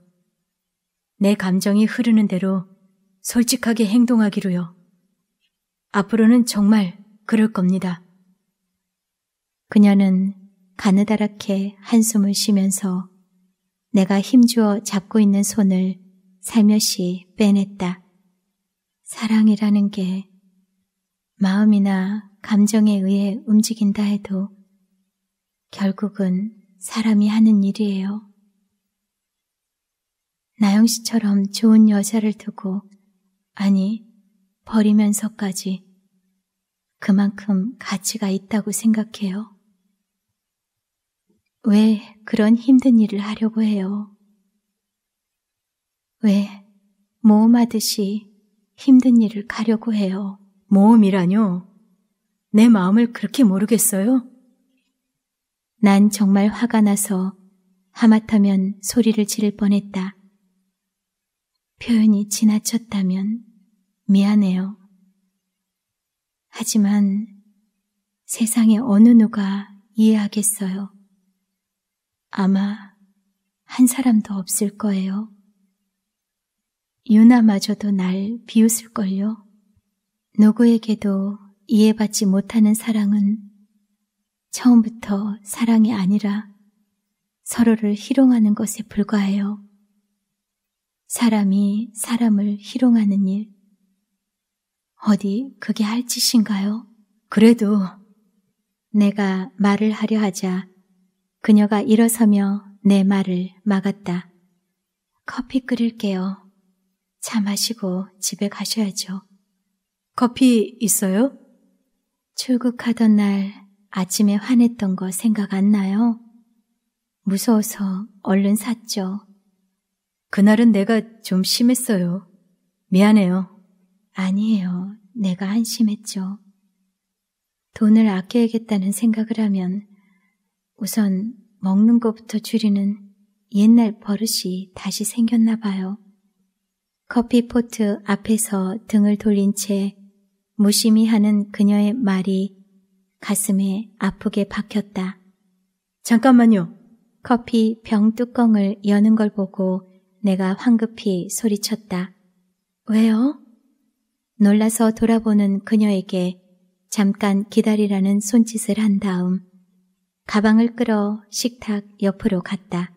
내 감정이 흐르는 대로 솔직하게 행동하기로요. 앞으로는 정말 그럴 겁니다. 그녀는 가느다랗게 한숨을 쉬면서 내가 힘주어 잡고 있는 손을 살며시 빼냈다. 사랑이라는 게 마음이나 감정에 의해 움직인다 해도 결국은 사람이 하는 일이에요. 나영 씨처럼 좋은 여자를 두고, 아니, 버리면서까지 그만큼 가치가 있다고 생각해요. 왜 그런 힘든 일을 하려고 해요? 왜 모험하듯이 힘든 일을 가려고 해요? 모험이라뇨? 내 마음을 그렇게 모르겠어요? 난 정말 화가 나서 하마터면 소리를 지를 뻔했다. 표현이 지나쳤다면 미안해요. 하지만 세상의 어느 누가 이해하겠어요. 아마 한 사람도 없을 거예요. 유나마저도 날 비웃을걸요. 누구에게도 이해받지 못하는 사랑은 처음부터 사랑이 아니라 서로를 희롱하는 것에 불과해요. 사람이 사람을 희롱하는 일. 어디 그게 할 짓인가요? 그래도 내가 말을 하려 하자 그녀가 일어서며 내 말을 막았다. 커피 끓일게요. 차 마시고 집에 가셔야죠. 커피 있어요? 출국하던 날 아침에 화냈던 거 생각 안 나요? 무서워서 얼른 샀죠. 그날은 내가 좀 심했어요. 미안해요. 아니에요. 내가 한심했죠. 돈을 아껴야겠다는 생각을 하면 우선 먹는 것부터 줄이는 옛날 버릇이 다시 생겼나 봐요. 커피 포트 앞에서 등을 돌린 채 무심히 하는 그녀의 말이 가슴에 아프게 박혔다. 잠깐만요. 커피 병 뚜껑을 여는 걸 보고 내가 황급히 소리쳤다. 왜요? 놀라서 돌아보는 그녀에게 잠깐 기다리라는 손짓을 한 다음 가방을 끌어 식탁 옆으로 갔다.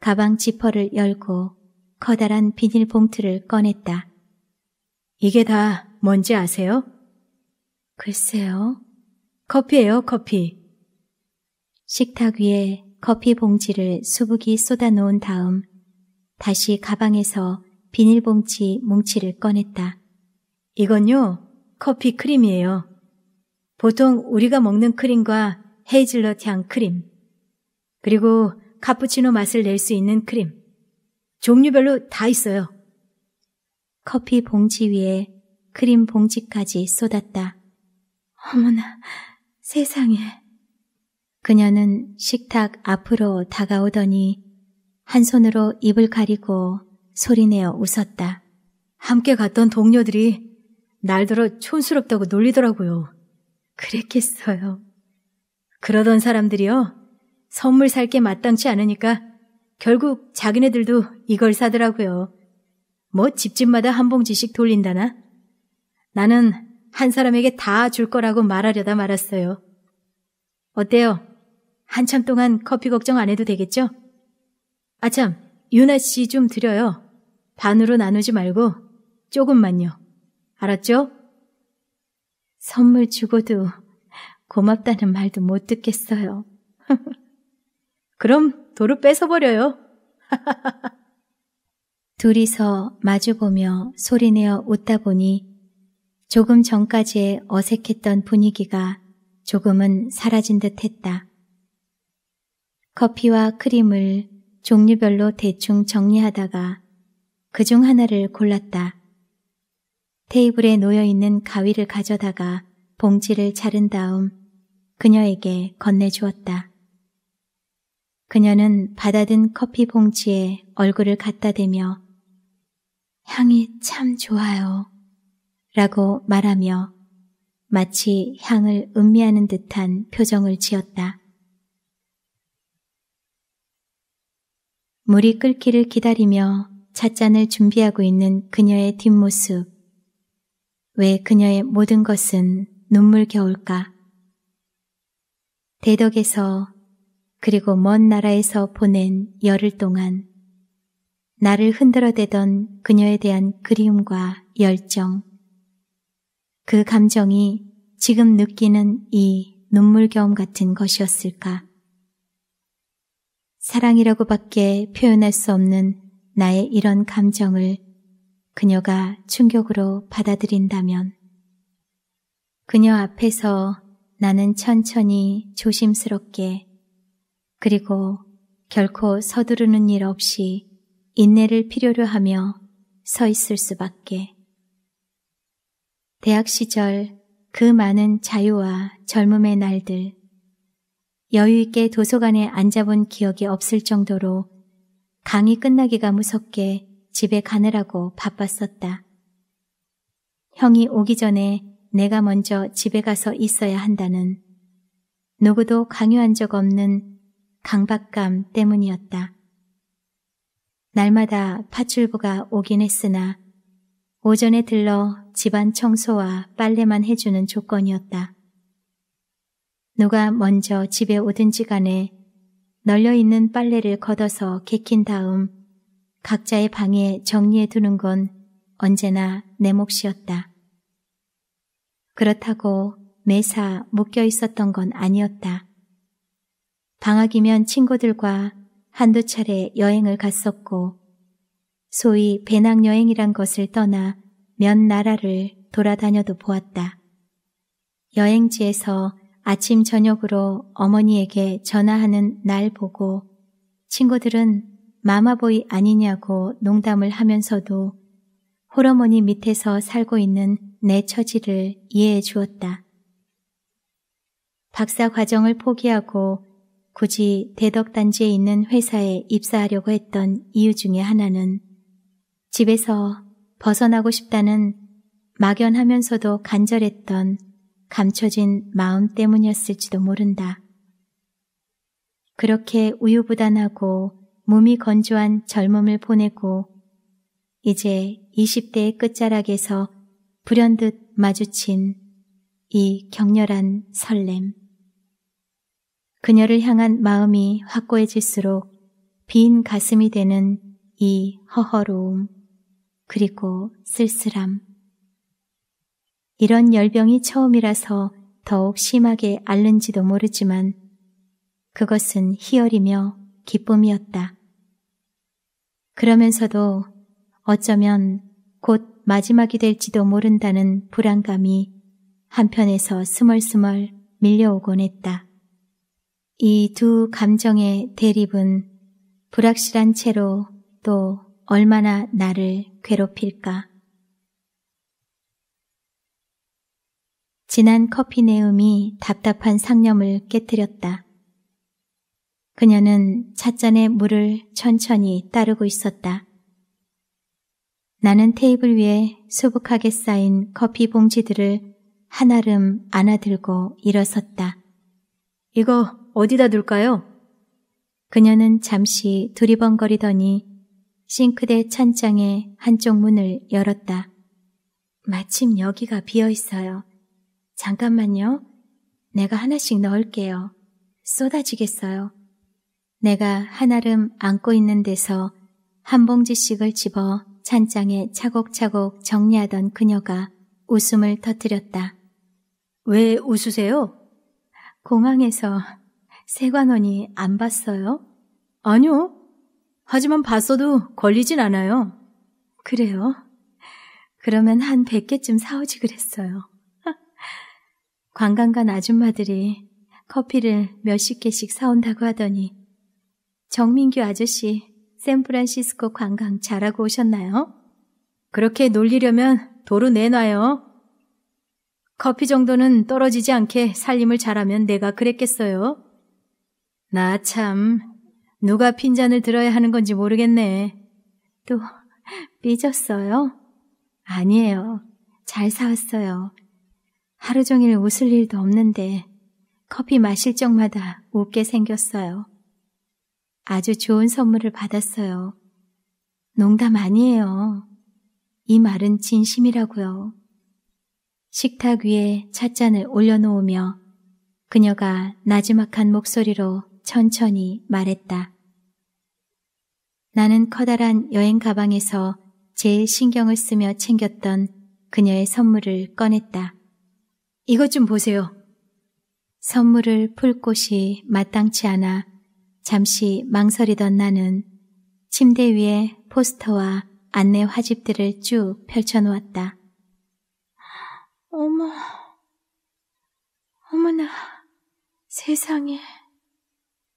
가방 지퍼를 열고 커다란 비닐봉투를 꺼냈다. 이게 다 뭔지 아세요? 글쎄요. 커피예요, 커피. 식탁 위에 커피 봉지를 수북이 쏟아놓은 다음 다시 가방에서 비닐봉지 뭉치를 꺼냈다. 이건요, 커피 크림이에요. 보통 우리가 먹는 크림과 헤이즐넛 향 크림, 그리고 카푸치노 맛을 낼 수 있는 크림, 종류별로 다 있어요. 커피 봉지 위에 크림 봉지까지 쏟았다. 어머나, 세상에. 그녀는 식탁 앞으로 다가오더니 한 손으로 입을 가리고 소리내어 웃었다. 함께 갔던 동료들이 날더러 촌스럽다고 놀리더라고요. 그랬겠어요. 그러던 사람들이요. 선물 살 게 마땅치 않으니까 결국 자기네들도 이걸 사더라고요. 뭐 집집마다 한 봉지씩 돌린다나? 나는 한 사람에게 다 줄 거라고 말하려다 말았어요. 어때요? 한참 동안 커피 걱정 안 해도 되겠죠? 아참, 유나 씨 좀 드려요. 반으로 나누지 말고 조금만요. 알았죠? 선물 주고도 고맙다는 말도 못 듣겠어요. 그럼 도로 뺏어버려요. 둘이서 마주보며 소리내어 웃다 보니 조금 전까지의 어색했던 분위기가 조금은 사라진 듯 했다. 커피와 크림을 종류별로 대충 정리하다가 그 중 하나를 골랐다. 테이블에 놓여있는 가위를 가져다가 봉지를 자른 다음 그녀에게 건네주었다. 그녀는 받아든 커피 봉지에 얼굴을 갖다 대며 향이 참 좋아요 라고 말하며 마치 향을 음미하는 듯한 표정을 지었다. 물이 끓기를 기다리며 찻잔을 준비하고 있는 그녀의 뒷모습. 왜 그녀의 모든 것은 눈물겨울까? 대덕에서 그리고 먼 나라에서 보낸 열흘 동안 나를 흔들어대던 그녀에 대한 그리움과 열정. 그 감정이 지금 느끼는 이 눈물겨움 같은 것이었을까? 사랑이라고밖에 표현할 수 없는 나의 이런 감정을 그녀가 충격으로 받아들인다면 그녀 앞에서 나는 천천히 조심스럽게 그리고 결코 서두르는 일 없이 인내를 필요로 하며 서 있을 수밖에. 대학 시절 그 많은 자유와 젊음의 날들 여유있게 도서관에 앉아본 기억이 없을 정도로 강의 끝나기가 무섭게 집에 가느라고 바빴었다. 형이 오기 전에 내가 먼저 집에 가서 있어야 한다는 누구도 강요한 적 없는 강박감 때문이었다. 날마다 파출부가 오긴 했으나 오전에 들러 집안 청소와 빨래만 해주는 조건이었다. 누가 먼저 집에 오든지 간에 널려있는 빨래를 걷어서 개킨 다음 각자의 방에 정리해 두는 건 언제나 내 몫이었다. 그렇다고 매사 묶여 있었던 건 아니었다. 방학이면 친구들과 한두 차례 여행을 갔었고 소위 배낭여행이란 것을 떠나 몇 나라를 돌아다녀도 보았다. 여행지에서 아침 저녁으로 어머니에게 전화하는 날 보고 친구들은 마마보이 아니냐고 농담을 하면서도 호어머니 밑에서 살고 있는 내 처지를 이해해 주었다. 박사 과정을 포기하고 굳이 대덕단지에 있는 회사에 입사하려고 했던 이유 중에 하나는 집에서 벗어나고 싶다는 막연하면서도 간절했던 감춰진 마음 때문이었을지도 모른다. 그렇게 우유부단하고 몸이 건조한 젊음을 보내고 이제 20대의 끝자락에서 불현듯 마주친 이 격렬한 설렘. 그녀를 향한 마음이 확고해질수록 빈 가슴이 되는 이 허허로움, 그리고 쓸쓸함. 이런 열병이 처음이라서 더욱 심하게 앓는지도 모르지만 그것은 희열이며 기쁨이었다. 그러면서도 어쩌면 곧 마지막이 될지도 모른다는 불안감이 한편에서 스멀스멀 밀려오곤 했다. 이 두 감정의 대립은 불확실한 채로 또 얼마나 나를 괴롭힐까. 진한 커피 내음이 답답한 상념을 깨뜨렸다. 그녀는 찻잔에 물을 천천히 따르고 있었다. 나는 테이블 위에 수북하게 쌓인 커피 봉지들을 한아름 안아들고 일어섰다. 이거 어디다 둘까요? 그녀는 잠시 두리번거리더니 싱크대 찬장의 한쪽 문을 열었다. 마침 여기가 비어 있어요. 잠깐만요. 내가 하나씩 넣을게요. 쏟아지겠어요. 내가 한아름 안고 있는 데서 한 봉지씩을 집어 찬장에 차곡차곡 정리하던 그녀가 웃음을 터뜨렸다. 왜 웃으세요? 공항에서 세관원이 안 봤어요? 아니요. 하지만 봤어도 걸리진 않아요. 그래요? 그러면 한 100개쯤 사오지 그랬어요. 관광 간 아줌마들이 커피를 몇십 개씩 사온다고 하더니 정민규 아저씨 샌프란시스코 관광 잘하고 오셨나요? 그렇게 놀리려면 도로 내놔요. 커피 정도는 떨어지지 않게 살림을 잘하면 내가 그랬겠어요. 나 참, 누가 핀잔을 들어야 하는 건지 모르겠네. 또, 삐졌어요? 아니에요. 잘 사왔어요. 하루 종일 웃을 일도 없는데 커피 마실 적마다 웃게 생겼어요. 아주 좋은 선물을 받았어요. 농담 아니에요. 이 말은 진심이라고요. 식탁 위에 찻잔을 올려놓으며 그녀가 나지막한 목소리로 천천히 말했다. 나는 커다란 여행 가방에서 제일 신경을 쓰며 챙겼던 그녀의 선물을 꺼냈다. 이것 좀 보세요. 선물을 풀 곳이 마땅치 않아 잠시 망설이던 나는 침대 위에 포스터와 안내 화집들을 쭉 펼쳐놓았다. 어머, 어머나, 세상에.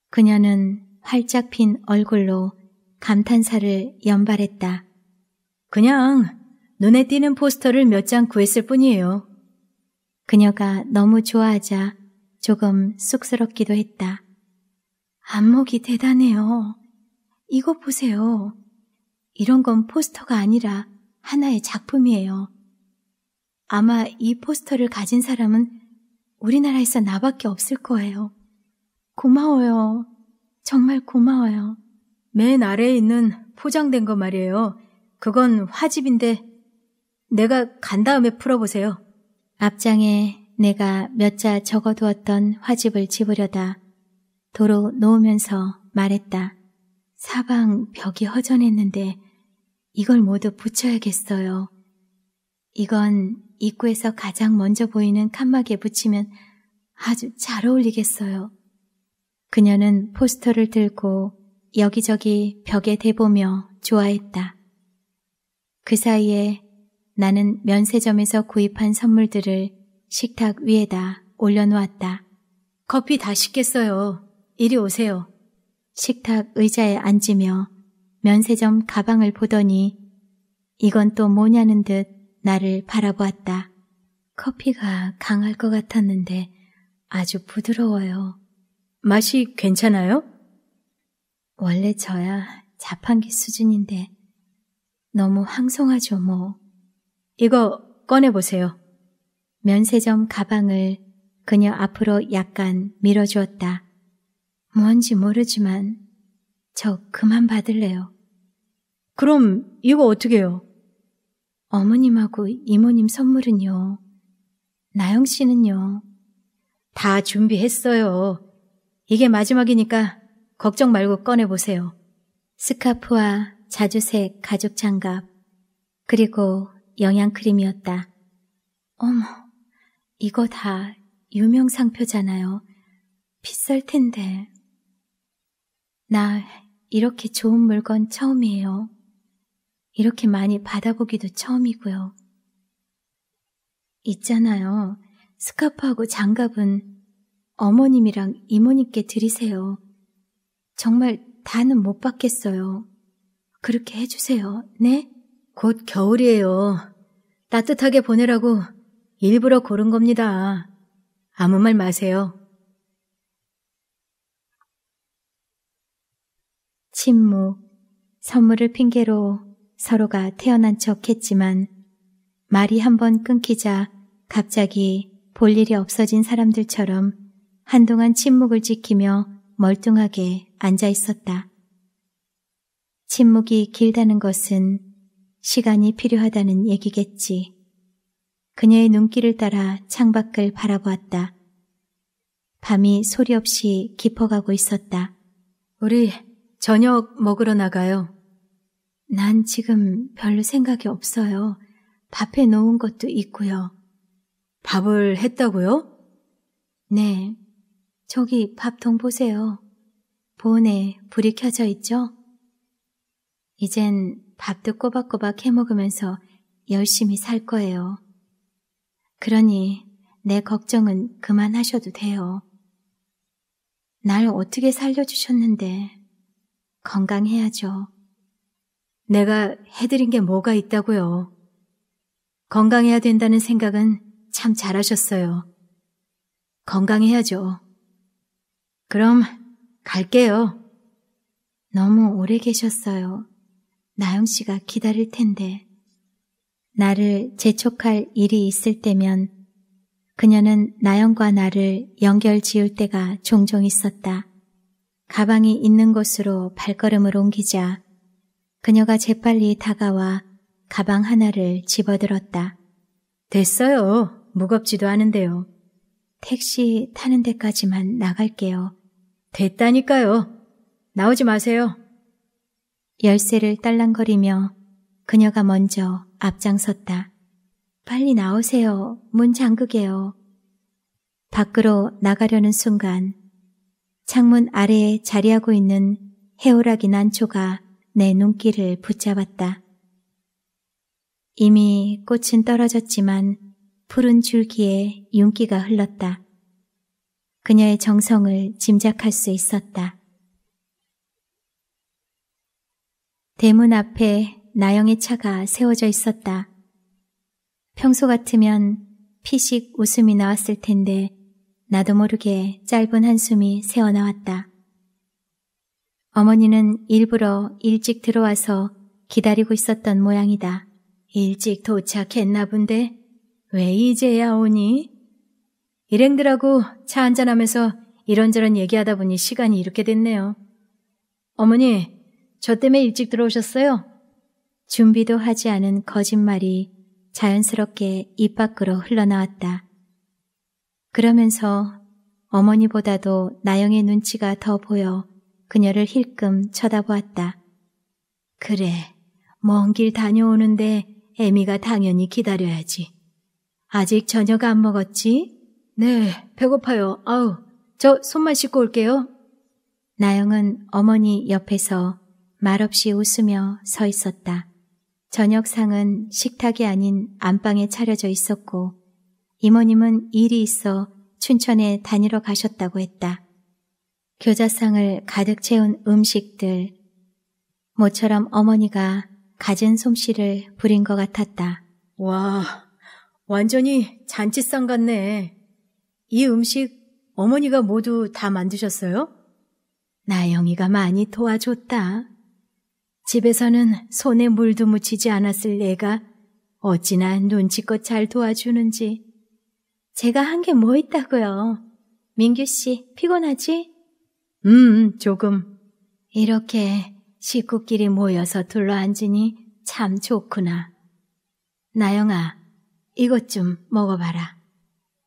그녀는 활짝 핀 얼굴로 감탄사를 연발했다. 그냥 눈에 띄는 포스터를 몇 장 구했을 뿐이에요. 그녀가 너무 좋아하자 조금 쑥스럽기도 했다. 안목이 대단해요. 이거 보세요. 이런 건 포스터가 아니라 하나의 작품이에요. 아마 이 포스터를 가진 사람은 우리나라에서 나밖에 없을 거예요. 고마워요. 정말 고마워요. 맨 아래에 있는 포장된 거 말이에요. 그건 화집인데 내가 간 다음에 풀어보세요. 앞장에 내가 몇 자 적어두었던 화집을 집으려다 도로 놓으면서 말했다. 사방 벽이 허전했는데 이걸 모두 붙여야겠어요. 이건 입구에서 가장 먼저 보이는 칸막이에 붙이면 아주 잘 어울리겠어요. 그녀는 포스터를 들고 여기저기 벽에 대보며 좋아했다. 그 사이에 나는 면세점에서 구입한 선물들을 식탁 위에다 올려놓았다. 커피 다 식겠어요. 이리 오세요. 식탁 의자에 앉으며 면세점 가방을 보더니 이건 또 뭐냐는 듯 나를 바라보았다. 커피가 강할 것 같았는데 아주 부드러워요. 맛이 괜찮아요? 원래 저야 자판기 수준인데 너무 황송하죠 뭐. 이거 꺼내보세요. 면세점 가방을 그녀 앞으로 약간 밀어주었다. 뭔지 모르지만 저 그만 받을래요. 그럼 이거 어떻게 해요? 어머님하고 이모님 선물은요. 나영 씨는요. 다 준비했어요. 이게 마지막이니까 걱정 말고 꺼내보세요. 스카프와 자주색 가죽 장갑, 그리고 영양크림이었다. 어머, 이거 다 유명 상표잖아요. 비쌀 텐데. 나 이렇게 좋은 물건 처음이에요. 이렇게 많이 받아보기도 처음이고요. 있잖아요. 스카프하고 장갑은 어머님이랑 이모님께 드리세요. 정말 다는 못 받겠어요. 그렇게 해주세요. 네? 곧 겨울이에요. 따뜻하게 보내라고 일부러 고른 겁니다. 아무 말 마세요. 침묵, 선물을 핑계로 서로가 태어난 척 했지만 말이 한 번 끊기자 갑자기 볼 일이 없어진 사람들처럼 한동안 침묵을 지키며 멀뚱하게 앉아 있었다. 침묵이 길다는 것은 시간이 필요하다는 얘기겠지. 그녀의 눈길을 따라 창밖을 바라보았다. 밤이 소리 없이 깊어가고 있었다. 우리 저녁 먹으러 나가요. 난 지금 별로 생각이 없어요. 밥해 놓은 것도 있고요. 밥을 했다고요? 네. 저기 밥통 보세요. 보온에 불이 켜져 있죠? 이젠 밥도 꼬박꼬박 해먹으면서 열심히 살 거예요. 그러니 내 걱정은 그만하셔도 돼요. 날 어떻게 살려주셨는데 건강해야죠. 내가 해드린 게 뭐가 있다고요. 건강해야 된다는 생각은 참 잘하셨어요. 건강해야죠. 그럼 갈게요. 너무 오래 계셨어요. 나영 씨가 기다릴 텐데 나를 재촉할 일이 있을 때면 그녀는 나영과 나를 연결 지을 때가 종종 있었다. 가방이 있는 곳으로 발걸음을 옮기자 그녀가 재빨리 다가와 가방 하나를 집어들었다. 됐어요. 무겁지도 않은데요. 택시 타는 데까지만 나갈게요. 됐다니까요. 나오지 마세요. 열쇠를 딸랑거리며 그녀가 먼저 앞장섰다. 빨리 나오세요. 문 잠그게요. 밖으로 나가려는 순간 창문 아래에 자리하고 있는 해오락이 난초가 내 눈길을 붙잡았다. 이미 꽃은 떨어졌지만 푸른 줄기에 윤기가 흘렀다. 그녀의 정성을 짐작할 수 있었다. 대문 앞에 나영의 차가 세워져 있었다. 평소 같으면 피식 웃음이 나왔을 텐데 나도 모르게 짧은 한숨이 새어나왔다. 어머니는 일부러 일찍 들어와서 기다리고 있었던 모양이다. 일찍 도착했나 본데 왜 이제야 오니? 일행들하고 차 한잔하면서 이런저런 얘기하다 보니 시간이 이렇게 됐네요. 어머니, 저 때문에 일찍 들어오셨어요? 준비도 하지 않은 거짓말이 자연스럽게 입 밖으로 흘러나왔다. 그러면서 어머니보다도 나영의 눈치가 더 보여 그녀를 힐끔 쳐다보았다. 그래, 먼 길 다녀오는데 애미가 당연히 기다려야지. 아직 저녁 안 먹었지? 네, 배고파요. 아우, 저 손만 씻고 올게요. 나영은 어머니 옆에서 말없이 웃으며 서 있었다. 저녁상은 식탁이 아닌 안방에 차려져 있었고 이모님은 일이 있어 춘천에 다니러 가셨다고 했다. 교자상을 가득 채운 음식들, 모처럼 어머니가 가진 솜씨를 부린 것 같았다. 와, 완전히 잔치상 같네. 이 음식 어머니가 모두 다 만드셨어요? 나영이가 많이 도와줬다. 집에서는 손에 물도 묻히지 않았을 내가 어찌나 눈치껏 잘 도와주는지. 제가 한 게 뭐 있다고요. 민규 씨, 피곤하지? 음, 음, 조금. 이렇게 식구끼리 모여서 둘러앉으니 참 좋구나. 나영아, 이것 좀 먹어봐라.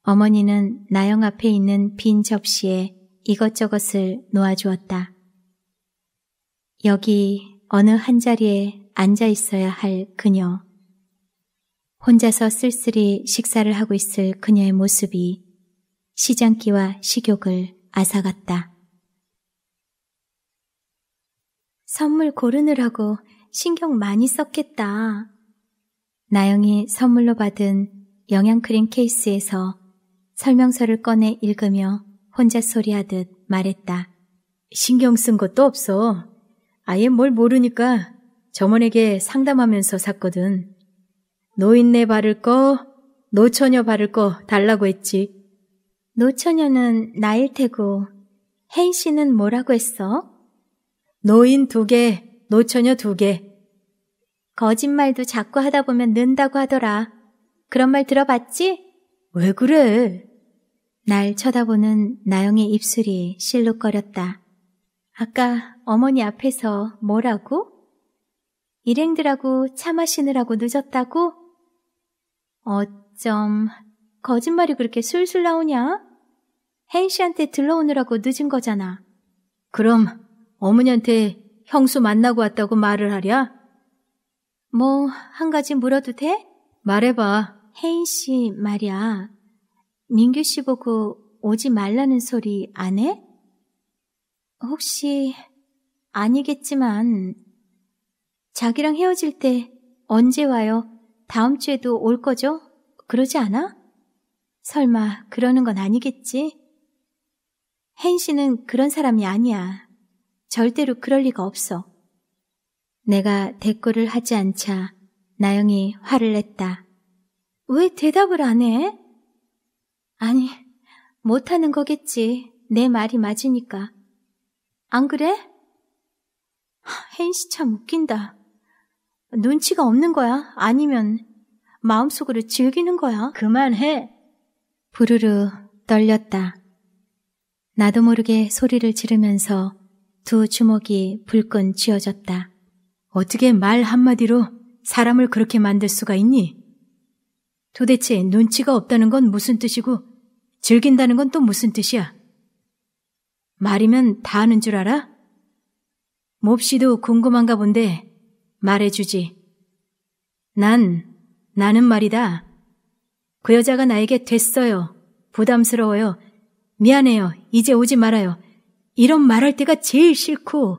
어머니는 나영 앞에 있는 빈 접시에 이것저것을 놓아주었다. 여기 어느 한 자리에 앉아 있어야 할 그녀. 혼자서 쓸쓸히 식사를 하고 있을 그녀의 모습이 시장기와 식욕을 앗아갔다. 선물 고르느라고 신경 많이 썼겠다. 나영이 선물로 받은 영양크림 케이스에서 설명서를 꺼내 읽으며 혼자 소리하듯 말했다. 신경 쓴 것도 없어. 아예 뭘 모르니까 점원에게 상담하면서 샀거든. 노인네 바를 거, 노처녀 바를 거 달라고 했지. 노처녀는 나일 테고, 혜인 씨는 뭐라고 했어? 노인 두 개, 노처녀 두 개. 거짓말도 자꾸 하다 보면 는다고 하더라. 그런 말 들어봤지? 왜 그래? 날 쳐다보는 나영의 입술이 실룩거렸다. 아까 어머니 앞에서 뭐라고? 일행들하고 차 마시느라고 늦었다고? 어쩜 거짓말이 그렇게 술술 나오냐? 혜인 씨한테 들러오느라고 늦은 거잖아. 그럼 어머니한테 형수 만나고 왔다고 말을 하랴? 뭐, 한 가지 물어도 돼? 말해봐. 혜인 씨 말이야. 민규 씨 보고 오지 말라는 소리 안 해? 혹시 아니겠지만 자기랑 헤어질 때 언제 와요? 다음 주에도 올 거죠? 그러지 않아? 설마 그러는 건 아니겠지? 헨 씨는 그런 사람이 아니야. 절대로 그럴 리가 없어. 내가 대꾸를 하지 않자 나영이 화를 냈다. 왜 대답을 안 해? 아니, 못하는 거겠지. 내 말이 맞으니까. 안 그래? 혜인 씨참 웃긴다. 눈치가 없는 거야? 아니면 마음속으로 즐기는 거야? 그만해. 부르르 떨렸다. 나도 모르게 소리를 지르면서 두 주먹이 불끈 쥐어졌다. 어떻게 말 한마디로 사람을 그렇게 만들 수가 있니? 도대체 눈치가 없다는 건 무슨 뜻이고 즐긴다는 건 또 무슨 뜻이야? 말이면 다 아는 줄 알아? 몹시도 궁금한가 본데 말해주지. 난, 나는 말이다. 그 여자가 나에게 됐어요. 부담스러워요. 미안해요. 이제 오지 말아요. 이런 말 할 때가 제일 싫고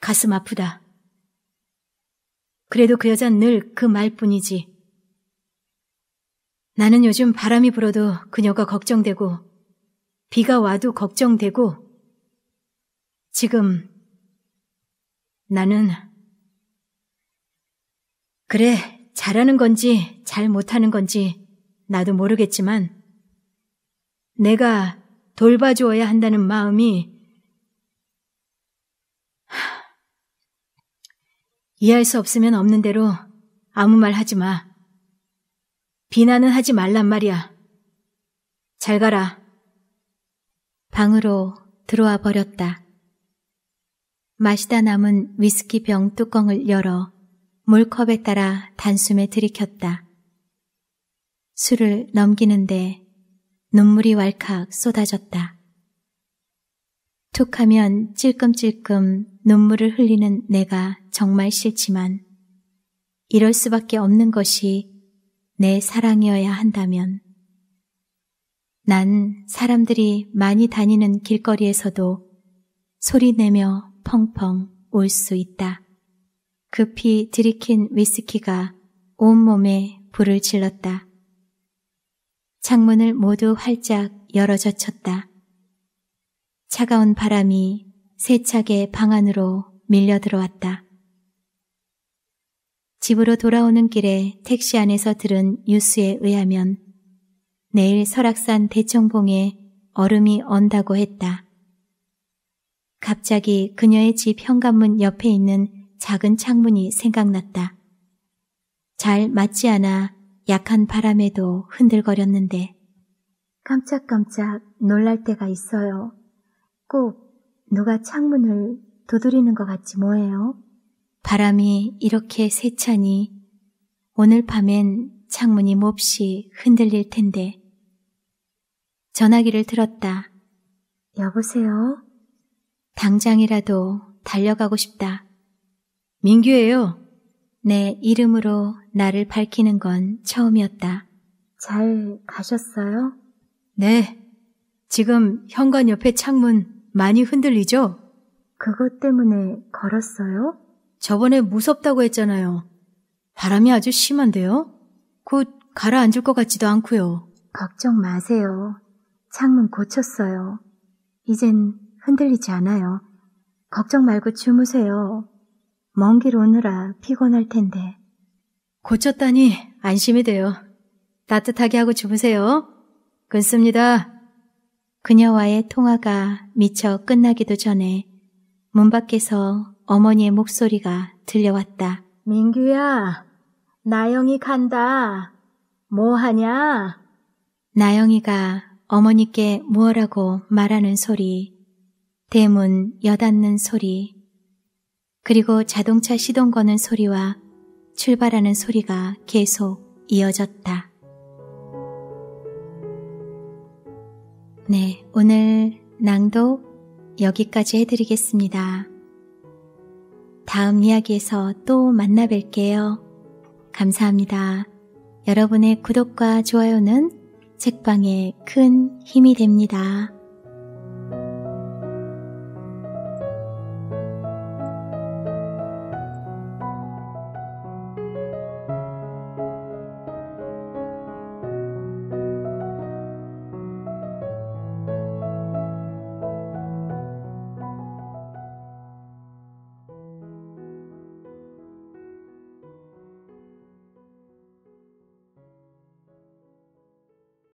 가슴 아프다. 그래도 그 여잔 늘그 말뿐이지. 나는 요즘 바람이 불어도 그녀가 걱정되고 비가 와도 걱정되고 지금 나는 그래, 잘하는 건지 잘 못하는 건지 나도 모르겠지만 내가 돌봐주어야 한다는 마음이 이해할 수 없으면 없는 대로 아무 말 하지 마. 비난은 하지 말란 말이야. 잘 가라. 방으로 들어와 버렸다. 마시다 남은 위스키 병 뚜껑을 열어 물컵에 따라 단숨에 들이켰다. 술을 넘기는데 눈물이 왈칵 쏟아졌다. 툭 하면 찔끔찔끔 눈물을 흘리는 내가 정말 싫지만 이럴 수밖에 없는 것이 내 사랑이어야 한다면 난 사람들이 많이 다니는 길거리에서도 소리 내며 펑펑 울 수 있다. 급히 들이킨 위스키가 온몸에 불을 질렀다. 창문을 모두 활짝 열어 젖혔다. 차가운 바람이 세차게 방 안으로 밀려 들어왔다. 집으로 돌아오는 길에 택시 안에서 들은 뉴스에 의하면 내일 설악산 대청봉에 얼음이 언다고 했다. 갑자기 그녀의 집 현관문 옆에 있는 작은 창문이 생각났다. 잘 맞지 않아 약한 바람에도 흔들거렸는데 깜짝깜짝 놀랄 때가 있어요. 꼭 누가 창문을 두드리는 것 같지 뭐예요? 바람이 이렇게 세차니 오늘 밤엔 창문이 몹시 흔들릴 텐데. 전화기를 들었다. 여보세요? 당장이라도 달려가고 싶다. 민규예요. 내 이름으로 나를 밝히는 건 처음이었다. 잘 가셨어요? 네. 지금 현관 옆에 창문 많이 흔들리죠? 그것 때문에 걸었어요? 저번에 무섭다고 했잖아요. 바람이 아주 심한데요? 곧 가라앉을 것 같지도 않고요. 걱정 마세요. 창문 고쳤어요. 이젠 흔들리지 않아요. 걱정 말고 주무세요. 먼 길 오느라 피곤할 텐데. 고쳤다니 안심이 돼요. 따뜻하게 하고 주무세요. 끊습니다. 그녀와의 통화가 미처 끝나기도 전에 문 밖에서 어머니의 목소리가 들려왔다. 민규야, 나영이 간다. 뭐 하냐? 나영이가 어머니께 무엇라고 말하는 소리 대문 여닫는 소리, 그리고 자동차 시동 거는 소리와 출발하는 소리가 계속 이어졌다. 네, 오늘 낭독 여기까지 해드리겠습니다. 다음 이야기에서 또 만나 뵐게요. 감사합니다. 여러분의 구독과 좋아요는 책방에 큰 힘이 됩니다.